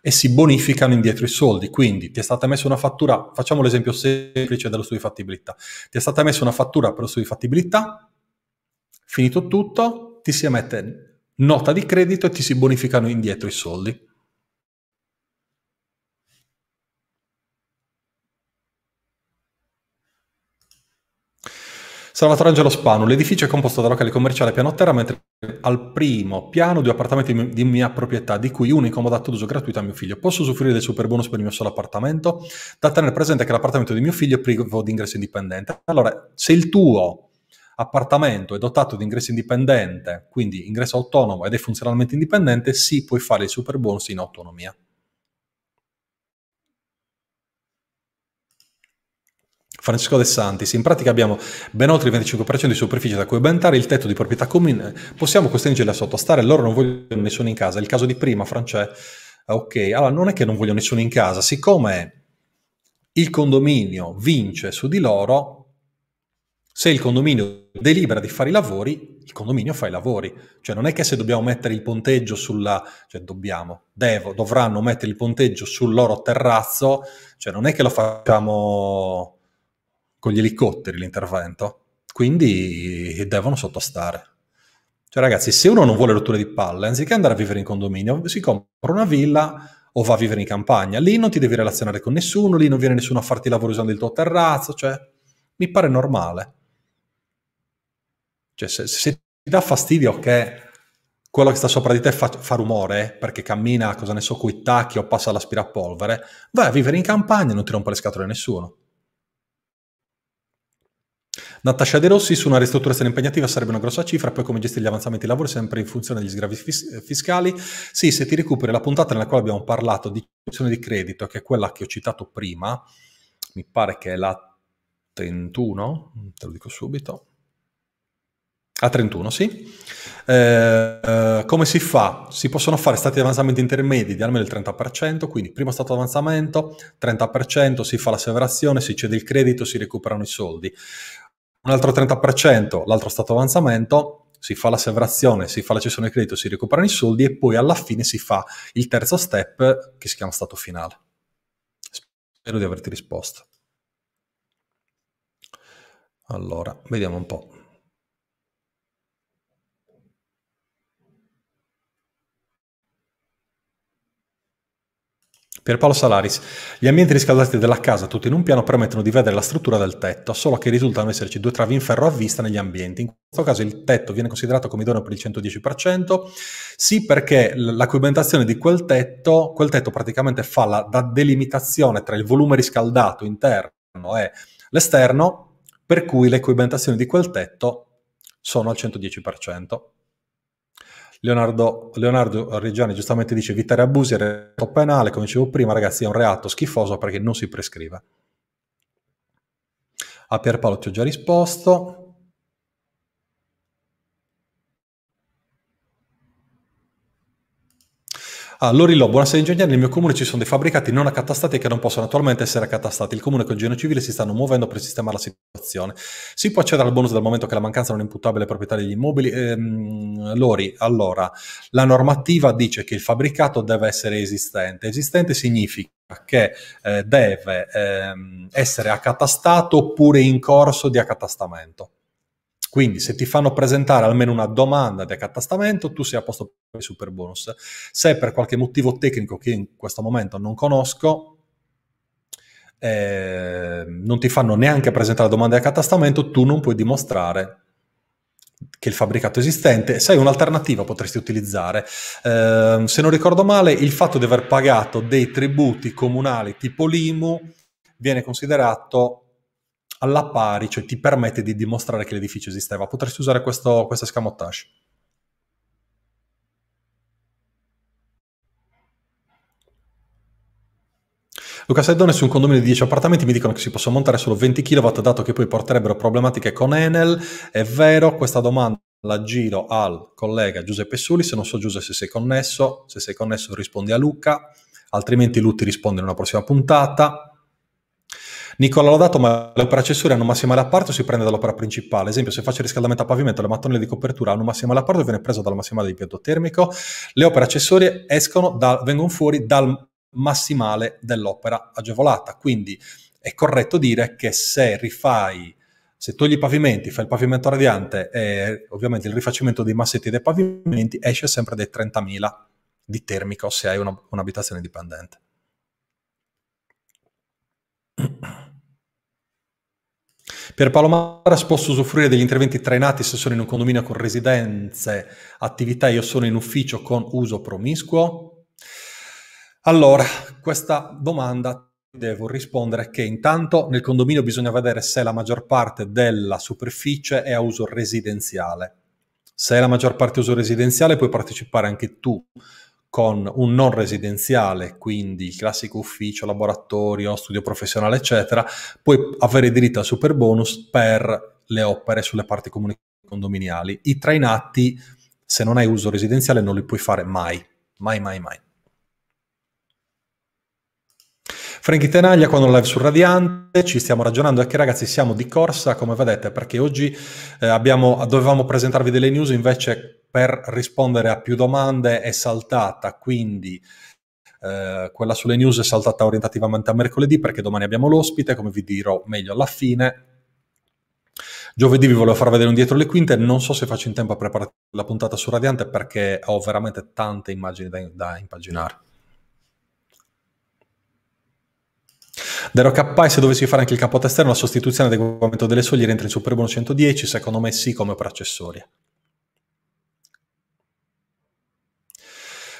e si bonificano indietro i soldi. Quindi ti è stata messa una fattura, facciamo l'esempio semplice dello studio di fattibilità, ti è stata messa una fattura per lo studio di fattibilità, finito tutto, ti si emette nota di credito e ti si bonificano indietro i soldi. Salvatore Angelo Spanu, l'edificio è composto da locali commerciali piano terra, mentre al primo piano due appartamenti di mia proprietà, di cui uno incomodato d'uso gratuito a mio figlio. Posso usufruire del super bonus per il mio solo appartamento? Da tenere presente che l'appartamento di mio figlio è privo di ingresso indipendente. Allora, se il tuo appartamento è dotato di ingresso indipendente, quindi ingresso autonomo ed è funzionalmente indipendente, sì, puoi fare il super bonus in autonomia. Francesco De Santis, in pratica abbiamo ben oltre il 25% di superficie da cui aumentare il tetto di proprietà comune, possiamo costringerli a sottostare, loro non vogliono nessuno in casa, il caso di prima, Francesco, ok, allora non è che non vogliono nessuno in casa, siccome il condominio vince su di loro, se il condominio delibera di fare i lavori, il condominio fa i lavori, cioè non è che se dobbiamo mettere il ponteggio sulla, cioè dobbiamo, devo, dovranno mettere il ponteggio sul loro terrazzo, cioè non è che lo facciamo con gli elicotteri l'intervento, quindi devono sottostare. Cioè ragazzi, se uno non vuole rotture di palle, anziché andare a vivere in condominio, si compra una villa o va a vivere in campagna. Lì non ti devi relazionare con nessuno, lì non viene nessuno a farti lavoro usando il tuo terrazzo, cioè mi pare normale. Cioè se, se ti dà fastidio che quello che sta sopra di te fa, fa rumore perché cammina, cosa ne so, coi tacchi o passa l'aspirapolvere, vai a vivere in campagna e non ti rompe le scatole a nessuno. Natascia De Rossi, su una ristrutturazione impegnativa sarebbe una grossa cifra, poi come gestire gli avanzamenti lavoro sempre in funzione degli sgravi fis- fiscali. Sì, se ti recuperi la puntata nella quale abbiamo parlato di gestione di credito, che è quella che ho citato prima, mi pare che è la 31, te lo dico subito, a 31, sì. Eh, eh, come si fa? Si possono fare stati di avanzamento intermedi di almeno il 30%, quindi primo stato di avanzamento, 30%, si fa la severazione, si cede il credito, si recuperano i soldi un altro 30%, l'altro stato avanzamento, si fa la sevrazione, si fa la cessione di credito, si recuperano i soldi e poi alla fine si fa il terzo step che si chiama stato finale. Spero di averti risposto. Allora, vediamo un po'. Paolo Salaris. Gli ambienti riscaldati della casa, tutti in un piano, permettono di vedere la struttura del tetto, solo che risultano esserci due travi in ferro a vista negli ambienti. In questo caso il tetto viene considerato come idoneo per il 110%, sì perché la cubimentazione di quel tetto, quel tetto praticamente fa la, la delimitazione tra il volume riscaldato interno e l'esterno, per cui le cubimentazioni di quel tetto sono al 110%. Leonardo, Leonardo Reggiani giustamente dice evitare abusi è reato penale, come dicevo prima ragazzi è un reato schifoso perché non si prescrive. A Pierpaolo ti ho già risposto. Ah, Lorillo, buonasera ingegnere, nel mio comune ci sono dei fabbricati non accatastati che non possono attualmente essere accatastati. Il comune con il Genio Civile si stanno muovendo per sistemare la situazione. Si può accedere al bonus dal momento che la mancanza non è imputabile ai proprietari degli immobili? Ehm, Lori, allora, la normativa dice che il fabbricato deve essere esistente. Esistente significa che eh, deve ehm, essere accatastato oppure in corso di accatastamento. Quindi se ti fanno presentare almeno una domanda di accatastamento, tu sei a posto per i super bonus. Se per qualche motivo tecnico che in questo momento non conosco, eh, non ti fanno neanche presentare domande di accatastamento, tu non puoi dimostrare che il fabbricato esistente, sai un'alternativa potresti utilizzare. Eh, se non ricordo male, il fatto di aver pagato dei tributi comunali tipo l'IMU viene considerato alla pari, cioè ti permette di dimostrare che l'edificio esisteva. Potresti usare questo, questo escamotage. Luca Saidone su un condominio di 10 appartamenti mi dicono che si possono montare solo 20 kW dato che poi porterebbero problematiche con Enel. È vero, questa domanda la giro al collega Giuseppe Suli, se non so Giuseppe se sei connesso, se sei connesso rispondi a Luca, altrimenti Lu ti risponde in una prossima puntata. Nicola Lodato, ma le opere accessorie hanno massima alla parte si prende dall'opera principale? Esempio, se faccio il riscaldamento a pavimento, le mattonelle di copertura hanno massima alla parte viene preso dalla massimale di piatto termico? Le opere accessorie escono da, vengono fuori dal massimale dell'opera agevolata, quindi è corretto dire che se rifai se togli i pavimenti, fai il pavimento radiante e ovviamente il rifacimento dei massetti dei pavimenti esce sempre dai 30.000 di termico se hai una, un'abitazione dipendente. Per Palomaras posso usufruire degli interventi trainati se sono in un condominio con residenze, attività, e io sono in ufficio con uso promiscuo? Allora, questa domanda devo rispondere che intanto nel condominio bisogna vedere se la maggior parte della superficie è a uso residenziale. Se è la maggior parte a uso residenziale puoi partecipare anche tu con un non residenziale, quindi il classico ufficio, laboratorio, studio professionale, eccetera, puoi avere diritto al super bonus per le opere sulle parti comuni condominiali. I trainati, se non hai uso residenziale, non li puoi fare mai, mai, mai, mai. Franchi Tenaglia con un live su Radiante, ci stiamo ragionando che ragazzi, siamo di corsa come vedete perché oggi eh, abbiamo, dovevamo presentarvi delle news, invece per rispondere a più domande è saltata, quindi eh, quella sulle news è saltata orientativamente a mercoledì perché domani abbiamo l'ospite, come vi dirò meglio alla fine. Giovedì vi volevo far vedere un dietro le quinte, non so se faccio in tempo a preparare la puntata su Radiante perché ho veramente tante immagini da, da impaginare. Dero K, se dovessi fare anche il capo esterno, la sostituzione e adeguamento delle soglie rientra in Superbonus 110, secondo me sì come per accessoria.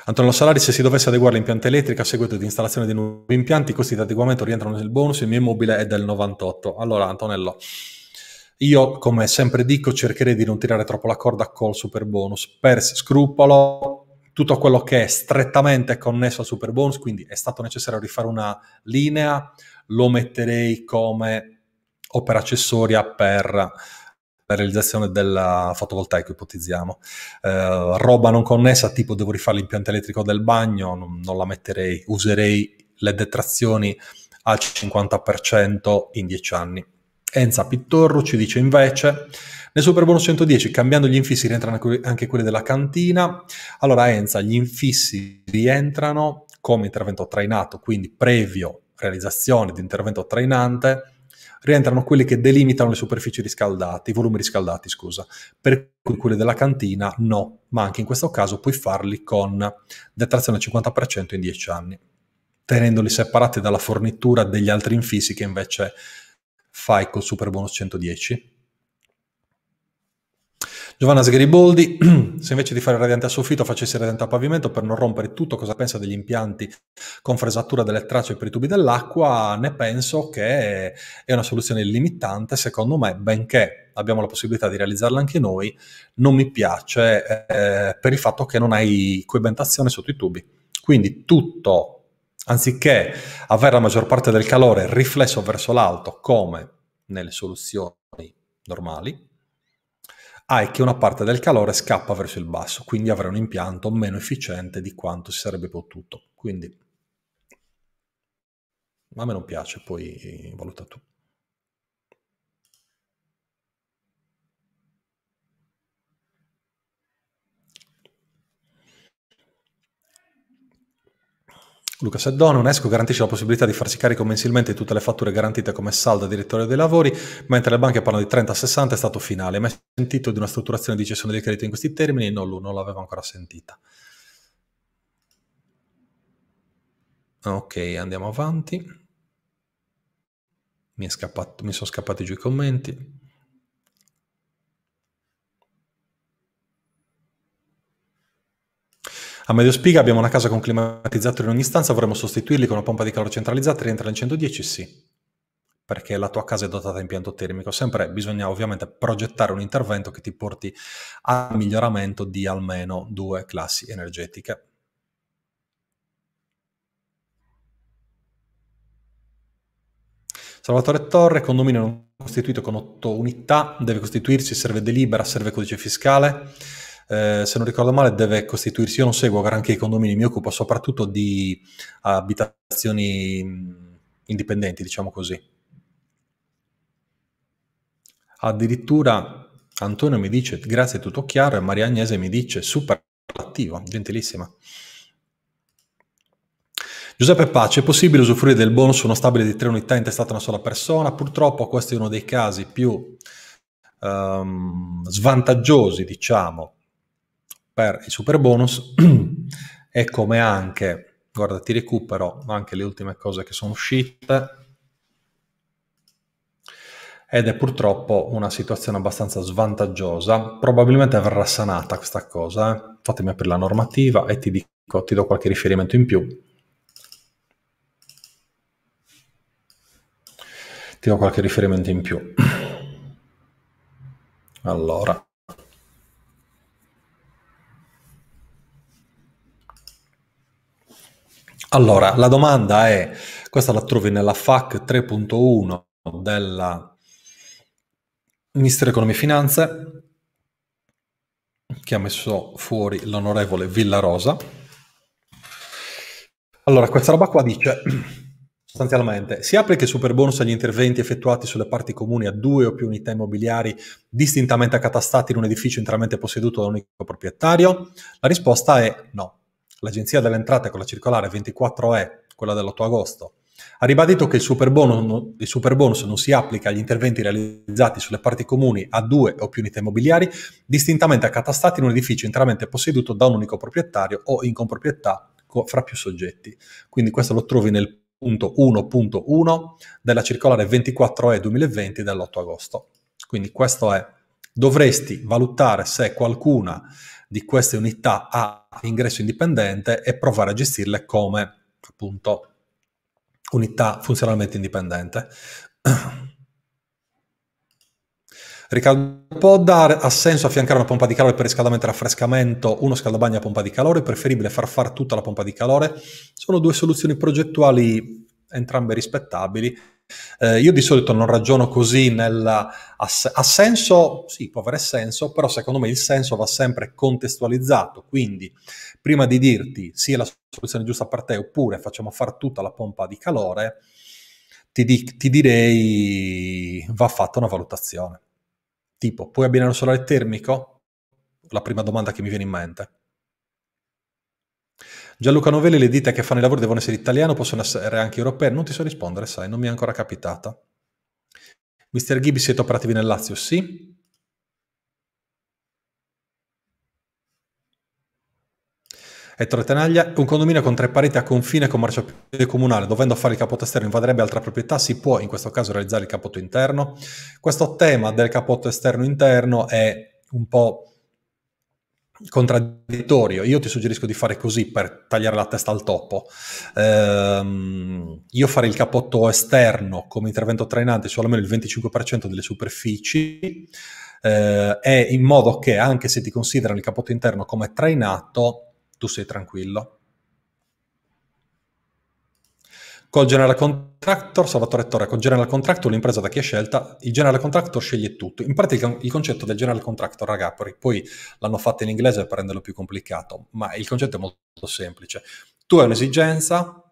Antonello Salari, se si dovesse adeguare l'impianto elettrico a seguito di installazione di nuovi impianti, i costi di adeguamento rientrano nel bonus, il mio immobile è del 98. Allora, Antonello, io, come sempre dico, cercherei di non tirare troppo la corda col super bonus. Per scrupolo, tutto quello che è strettamente connesso al super bonus, quindi è stato necessario rifare una linea, lo metterei come opera accessoria per la realizzazione del fotovoltaico, ipotizziamo. Eh, roba non connessa, tipo devo rifare l'impianto elettrico del bagno, non, non la metterei, userei le detrazioni al 50% in 10 anni. Enza Pittorru ci dice invece nel Super 110, cambiando gli infissi, rientrano anche quelli della cantina. Allora, Enza, gli infissi rientrano come intervento trainato, quindi previo realizzazione di intervento trainante rientrano quelli che delimitano le superfici riscaldate, i volumi riscaldati, scusa. Per cui quelli della cantina no, ma anche in questo caso puoi farli con detrazione al 50% in 10 anni, tenendoli separati dalla fornitura degli altri infissi che invece fai col super bonus 110 Giovanna Sgheriboldi, (clears throat) se invece di fare radiante a soffitto facessi radiante a pavimento per non rompere tutto, cosa pensa degli impianti con fresatura delle tracce per i tubi dell'acqua? Ne penso che è una soluzione limitante, secondo me, benché abbiamo la possibilità di realizzarla anche noi, non mi piace eh, per il fatto che non hai coibentazione sotto i tubi. Quindi tutto anziché avere la maggior parte del calore riflesso verso l'alto come nelle soluzioni normali, ah, è che una parte del calore scappa verso il basso, quindi avrà un impianto meno efficiente di quanto si sarebbe potuto. Quindi, a me non piace, poi valuta tu. Luca Seddono, UNESCO garantisce la possibilità di farsi carico mensilmente di tutte le fatture garantite come saldo direttore dei lavori, mentre le banche parlano di 30 a 60 è stato finale. Mai sentito di una strutturazione di cessione del credito in questi termini? No, lui non l'aveva ancora sentita. Ok, andiamo avanti. Mi, scappato, mi sono scappati giù i commenti. A medio spiga abbiamo una casa con climatizzatore in ogni stanza, vorremmo sostituirli con una pompa di calore centralizzata, rientra nel 110? Sì, perché la tua casa è dotata di impianto termico. Sempre bisogna ovviamente progettare un intervento che ti porti al miglioramento di almeno due classi energetiche. Salvatore Torre, condominio non costituito con 8 unità, deve costituirsi, serve delibera, serve codice fiscale eh, se non ricordo male, deve costituirsi, io non seguo granché i condomini, mi occupo soprattutto di abitazioni indipendenti, diciamo così. Addirittura Antonio mi dice grazie, tutto chiaro, e Maria Agnese mi dice super attivo, gentilissima. Giuseppe Pace, è possibile usufruire del bonus su uno stabile di tre unità intestata a una sola persona? Purtroppo questo è uno dei casi più um, svantaggiosi, diciamo, per il super bonus e (clears throat) come anche, guarda ti recupero anche le ultime cose che sono uscite ed è purtroppo una situazione abbastanza svantaggiosa, probabilmente verrà sanata questa cosa, eh. fatemi aprire la normativa e ti dico, ti do qualche riferimento in più, ti do qualche riferimento in più. (clears throat) Allora, Allora, la domanda è, questa la trovi nella FAC 3.1 del Ministero Economia e Finanze, che ha messo fuori l'onorevole Villarosa. Allora, questa roba qua dice, sostanzialmente, si applica il superbonus agli interventi effettuati sulle parti comuni a due o più unità immobiliari distintamente accatastati in un edificio interamente posseduto da un unico proprietario? La risposta è no l'Agenzia delle Entrate con la circolare 24E, quella dell'8 agosto, ha ribadito che il superbonus, il superbonus, non si applica agli interventi realizzati sulle parti comuni a due o più unità immobiliari distintamente accatastati in un edificio interamente posseduto da un unico proprietario o in comproprietà fra più soggetti. Quindi questo lo trovi nel punto 1.1 della circolare 24E 2020 dell'8 agosto. Quindi questo è, dovresti valutare se qualcuna di queste unità a ingresso indipendente e provare a gestirle come appunto unità funzionalmente indipendente. (clears throat) Riccardo, può dare ha senso affiancare una pompa di calore per riscaldamento e raffrescamento, uno scaldabagno a pompa di calore, preferibile far fare tutta la pompa di calore? Sono due soluzioni progettuali entrambe rispettabili eh, io di solito non ragiono così nella... Ha, senso, sì, può avere senso, però secondo me il senso va sempre contestualizzato, quindi prima di dirti sì è la soluzione giusta per te oppure facciamo fare tutta la pompa di calore, ti, di, ti direi va fatta una valutazione. Tipo, puoi abbinare un solare termico? La prima domanda che mi viene in mente. Gianluca Novelli, le ditte che fanno i lavori devono essere italiane, possono essere anche europee. Non ti so rispondere, sai, non mi è ancora capitata. Mister Ghibi, siete operativi nel Lazio? Sì. Ettore Tenaglia, un condominio con tre pareti a confine con marciapiede comunale, dovendo fare il capotto esterno invaderebbe altra proprietà, si può in questo caso realizzare il capotto interno? Questo tema del capotto esterno interno è un po' contraddittorio. Io ti suggerisco di fare così per tagliare la testa al topo. Ehm, io farei il capotto esterno come intervento trainante su almeno il 25% delle superfici. Eh, e in modo che anche se ti considerano il capotto interno come trainato, tu sei tranquillo Col general contractor, Salvatore Torre, col general contractor l'impresa da chi è scelta, il general contractor sceglie tutto. In pratica il concetto del general contractor, raga, poi l'hanno fatto in inglese per renderlo più complicato, ma il concetto è molto semplice. Tu hai un'esigenza,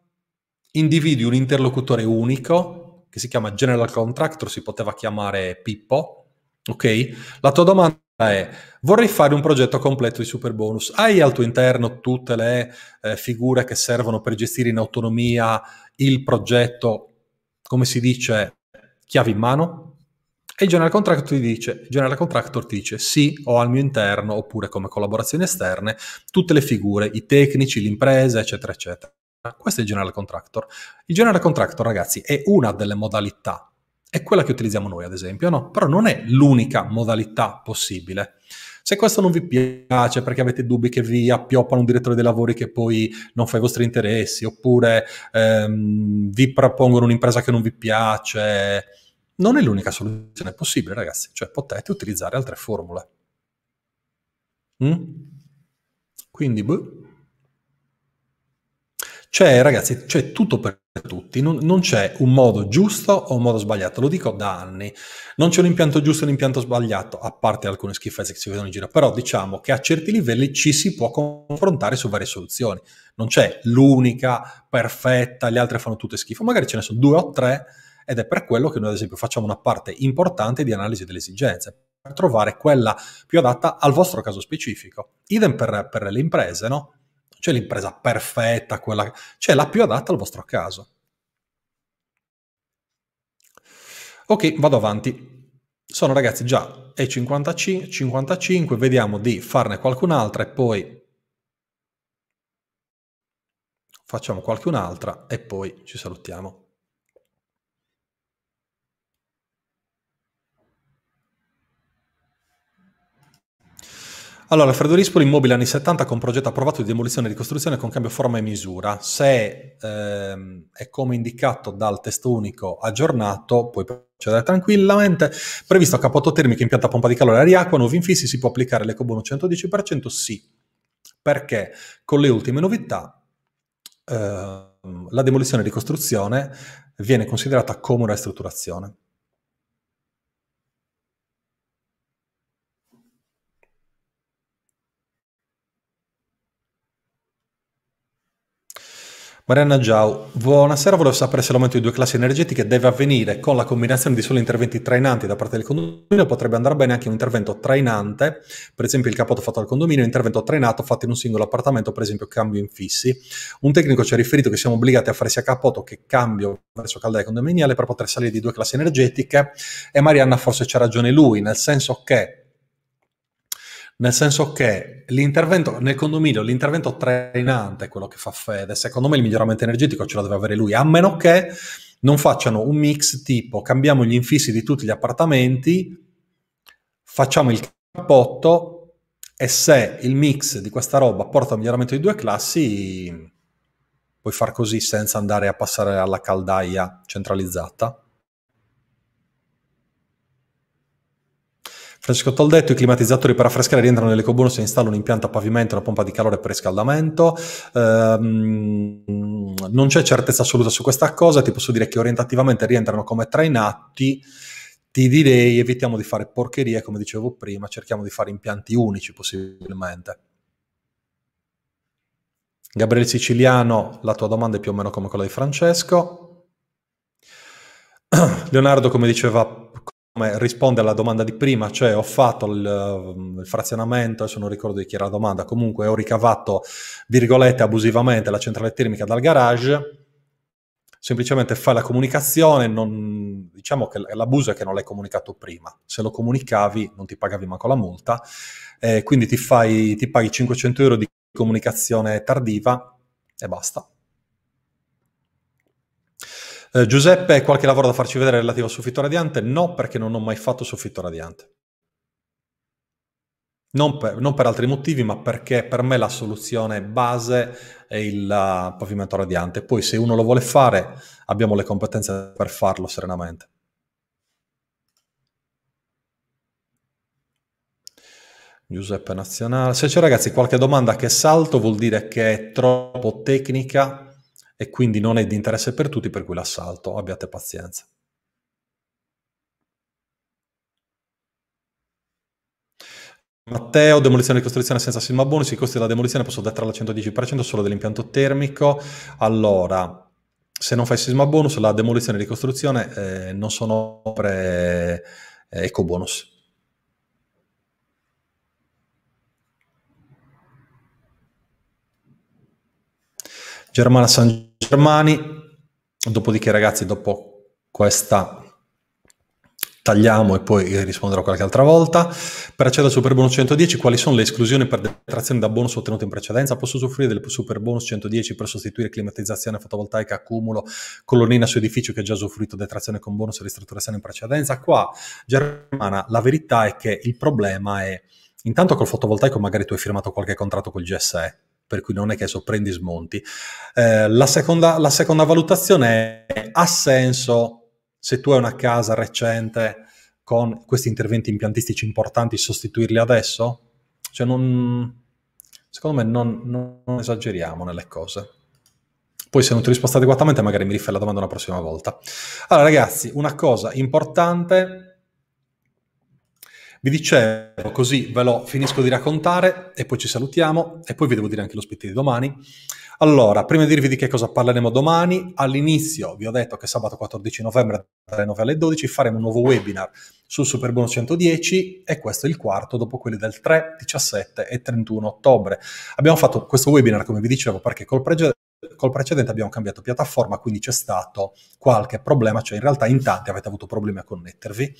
individui un interlocutore unico, che si chiama general contractor, si poteva chiamare Pippo, ok? La tua domanda è eh, vorrei fare un progetto completo di super bonus. Hai al tuo interno tutte le eh, figure che servono per gestire in autonomia il progetto, come si dice, chiavi in mano? E il general contractor ti dice, general contractor ti dice sì, ho al mio interno, oppure come collaborazioni esterne, tutte le figure, i tecnici, l'impresa, eccetera, eccetera. Questo è il general contractor. Il general contractor, ragazzi, è una delle modalità è quella che utilizziamo noi, ad esempio, no? Però non è l'unica modalità possibile. Se questo non vi piace perché avete dubbi che vi appioppano un direttore dei lavori che poi non fa i vostri interessi, oppure ehm, vi propongono un'impresa che non vi piace, non è l'unica soluzione possibile, ragazzi. Cioè potete utilizzare altre formule. Mm? Quindi, boh. C'è, ragazzi, c'è tutto per tutti, non, non, c'è un modo giusto o un modo sbagliato, lo dico da anni, non c'è un impianto giusto e un impianto sbagliato, a parte alcune schifezze che si vedono in giro, però diciamo che a certi livelli ci si può confrontare su varie soluzioni, non c'è l'unica perfetta, le altre fanno tutte schifo, magari ce ne sono due o tre ed è per quello che noi ad esempio facciamo una parte importante di analisi delle esigenze per trovare quella più adatta al vostro caso specifico. Idem per, per le imprese, no? C'è l'impresa perfetta, quella, cioè la più adatta al vostro caso. Ok, vado avanti. Sono ragazzi già e 55, vediamo di farne qualcun'altra e poi facciamo qualcun'altra e poi ci salutiamo. Allora, Alfredo Rispoli, immobile anni 70 con progetto approvato di demolizione e ricostruzione con cambio forma e misura. Se ehm, è come indicato dal testo unico aggiornato, puoi procedere tranquillamente. Previsto a capotto termico, impianta pompa di calore, aria acqua, nuovi infissi, si può applicare l'ecobono 110%? Sì, perché con le ultime novità ehm, la demolizione e ricostruzione viene considerata come una ristrutturazione. Marianna Giau, buonasera, volevo sapere se l'aumento di due classi energetiche deve avvenire con la combinazione di soli interventi trainanti da parte del condominio, potrebbe andare bene anche un intervento trainante, per esempio il capotto fatto al condominio, un intervento trainato fatto in un singolo appartamento, per esempio cambio infissi. Un tecnico ci ha riferito che siamo obbligati a fare sia capotto che cambio verso caldaia condominiale per poter salire di due classi energetiche e Marianna forse c'ha ragione lui, nel senso che nel senso che l'intervento nel condominio, l'intervento trainante è quello che fa Fede. Secondo me il miglioramento energetico ce lo deve avere lui, a meno che non facciano un mix tipo cambiamo gli infissi di tutti gli appartamenti, facciamo il cappotto e se il mix di questa roba porta a un miglioramento di due classi, puoi far così senza andare a passare alla caldaia centralizzata. Francesco Toldetto, i climatizzatori per affrescare rientrano nell'ecobonus e installa un impianto a pavimento, una pompa di calore per riscaldamento. Ehm, non c'è certezza assoluta su questa cosa, ti posso dire che orientativamente rientrano come trainati. Ti direi evitiamo di fare porcherie, come dicevo prima, cerchiamo di fare impianti unici possibilmente. Gabriele Siciliano, la tua domanda è più o meno come quella di Francesco. (clears throat) Leonardo, come diceva risponde alla domanda di prima, cioè ho fatto il, mm, il, frazionamento, adesso non ricordo di chi era la domanda, comunque ho ricavato, virgolette, abusivamente la centrale termica dal garage, semplicemente fai la comunicazione, non, diciamo che l'abuso è che non l'hai comunicato prima, se lo comunicavi non ti pagavi manco la multa, eh, quindi ti, fai, ti paghi 500 euro di comunicazione tardiva e basta. Eh, Giuseppe, hai qualche lavoro da farci vedere relativo al soffitto radiante? No, perché non ho mai fatto soffitto radiante. Non per, non per, altri motivi, ma perché per me la soluzione base è il eh, pavimento radiante. Poi se uno lo vuole fare, abbiamo le competenze per farlo serenamente. Giuseppe Nazionale. Se c'è ragazzi qualche domanda che salto vuol dire che è troppo tecnica e quindi non è di interesse per tutti, per cui l'assalto, abbiate pazienza. Matteo, demolizione e ricostruzione senza sigma bonus, i costi della demolizione possono dettare al 110% solo dell'impianto termico. Allora, se non fai sisma bonus, la demolizione e ricostruzione eh, non sono opere eh, eco bonus. Germana San Germani. Dopodiché, ragazzi, dopo questa tagliamo e poi risponderò qualche altra volta. Per accedere al Super Bonus 110, quali sono le esclusioni per detrazione da bonus ottenute in precedenza? Posso soffrire del Super Bonus 110 per sostituire climatizzazione fotovoltaica, accumulo, colonnina su edificio che ha già usufruito detrazione con bonus e ristrutturazione in precedenza? Qua, Germana, la verità è che il problema è intanto col fotovoltaico magari tu hai firmato qualche contratto col GSE per cui non è che adesso prendi smonti. Eh, la, seconda, la, seconda, valutazione è ha senso se tu hai una casa recente con questi interventi impiantistici importanti sostituirli adesso? Cioè non, secondo me non, non, non esageriamo nelle cose. Poi se non ti ho risposto adeguatamente magari mi rifai la domanda una prossima volta. Allora ragazzi, una cosa importante vi dicevo così, ve lo finisco di raccontare e poi ci salutiamo e poi vi devo dire anche l'ospite di domani. Allora, prima di dirvi di che cosa parleremo domani, all'inizio vi ho detto che sabato 14 novembre dalle 9 alle 12 faremo un nuovo webinar sul Superbonus 110 e questo è il quarto dopo quelli del 3, 17 e 31 ottobre. Abbiamo fatto questo webinar, come vi dicevo, perché col pregio col precedente abbiamo cambiato piattaforma, quindi c'è stato qualche problema, cioè in realtà in tanti avete avuto problemi a connettervi.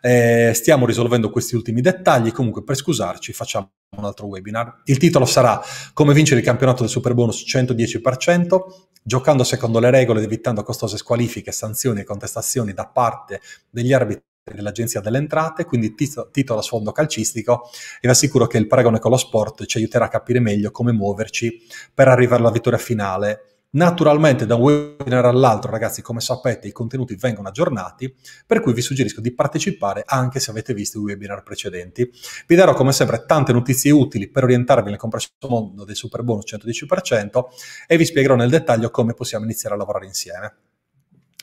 Eh, stiamo risolvendo questi ultimi dettagli, comunque per scusarci facciamo un altro webinar. Il titolo sarà Come vincere il campionato del Superbonus 110%, giocando secondo le regole ed evitando costose squalifiche, sanzioni e contestazioni da parte degli arbitri dell'Agenzia delle Entrate, quindi titolo a sfondo calcistico e vi assicuro che il paragone con lo sport ci aiuterà a capire meglio come muoverci per arrivare alla vittoria finale. Naturalmente da un webinar all'altro, ragazzi, come sapete, i contenuti vengono aggiornati, per cui vi suggerisco di partecipare anche se avete visto i webinar precedenti. Vi darò come sempre tante notizie utili per orientarvi nel complesso mondo del super bonus 110% e vi spiegherò nel dettaglio come possiamo iniziare a lavorare insieme.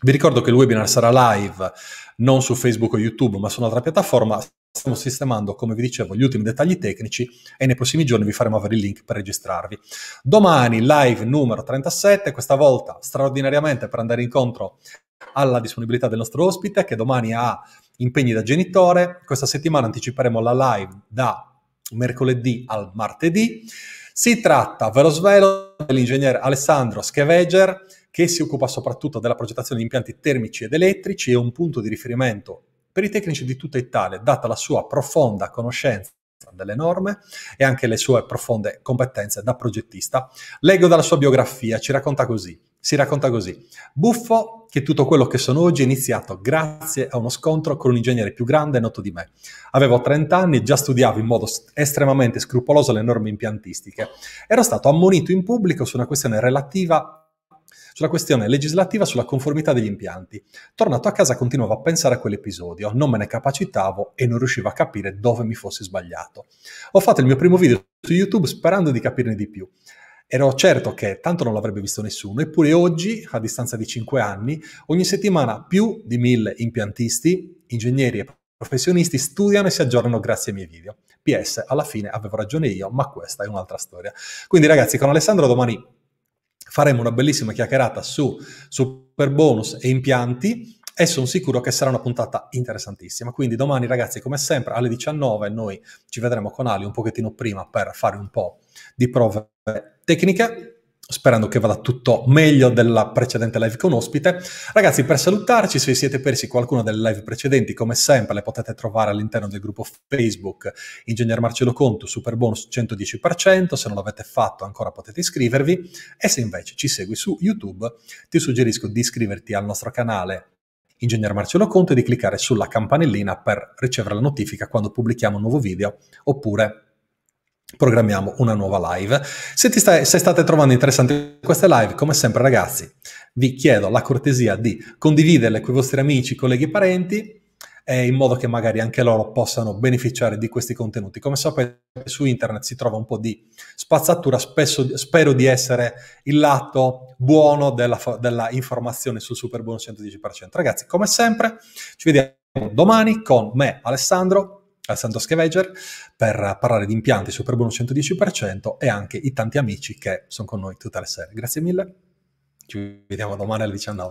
Vi ricordo che il webinar sarà live non su Facebook o YouTube, ma su un'altra piattaforma. Stiamo sistemando, come vi dicevo, gli ultimi dettagli tecnici e nei prossimi giorni vi faremo avere il link per registrarvi. Domani live numero 37, questa volta straordinariamente per andare incontro alla disponibilità del nostro ospite che domani ha impegni da genitore. Questa settimana anticiperemo la live da mercoledì al martedì. Si tratta, ve lo svelo, dell'ingegnere Alessandro Scheveger che si occupa soprattutto della progettazione di impianti termici ed elettrici e un punto di riferimento per i tecnici di tutta Italia, data la sua profonda conoscenza delle norme e anche le sue profonde competenze da progettista. Leggo dalla sua biografia, ci racconta così, si racconta così. Buffo che tutto quello che sono oggi è iniziato grazie a uno scontro con un ingegnere più grande e noto di me. Avevo 30 anni e già studiavo in modo estremamente scrupoloso le norme impiantistiche. Ero stato ammonito in pubblico su una questione relativa sulla questione legislativa sulla conformità degli impianti. Tornato a casa continuavo a pensare a quell'episodio, non me ne capacitavo e non riuscivo a capire dove mi fossi sbagliato. Ho fatto il mio primo video su YouTube sperando di capirne di più. Ero certo che tanto non l'avrebbe visto nessuno, eppure oggi, a distanza di 5 anni, ogni settimana più di 1000 impiantisti, ingegneri e professionisti studiano e si aggiornano grazie ai miei video. PS, alla fine avevo ragione io, ma questa è un'altra storia. Quindi ragazzi, con Alessandro domani faremo una bellissima chiacchierata su super bonus e impianti e sono sicuro che sarà una puntata interessantissima. Quindi domani ragazzi, come sempre, alle 19 noi ci vedremo con Ali un pochettino prima per fare un po' di prove tecniche sperando che vada tutto meglio della precedente live con ospite. Ragazzi, per salutarci, se siete persi qualcuna delle live precedenti, come sempre le potete trovare all'interno del gruppo Facebook Ingegner Marcello Conto, super bonus 110%, se non l'avete fatto ancora potete iscrivervi e se invece ci segui su YouTube, ti suggerisco di iscriverti al nostro canale Ingegner Marcello Conto e di cliccare sulla campanellina per ricevere la notifica quando pubblichiamo un nuovo video oppure programmiamo una nuova live. Se, ti stai, se state trovando interessanti queste live, come sempre ragazzi, vi chiedo la cortesia di condividerle con i vostri amici, colleghi e parenti eh, in modo che magari anche loro possano beneficiare di questi contenuti. Come sapete su internet si trova un po' di spazzatura, spesso, spero di essere il lato buono della, della informazione sul super 110%. Ragazzi, come sempre, ci vediamo domani con me Alessandro al Alessandro Scheveger per parlare di impianti super 110% e anche i tanti amici che sono con noi tutta la sere. Grazie mille, ci vediamo domani alle 19.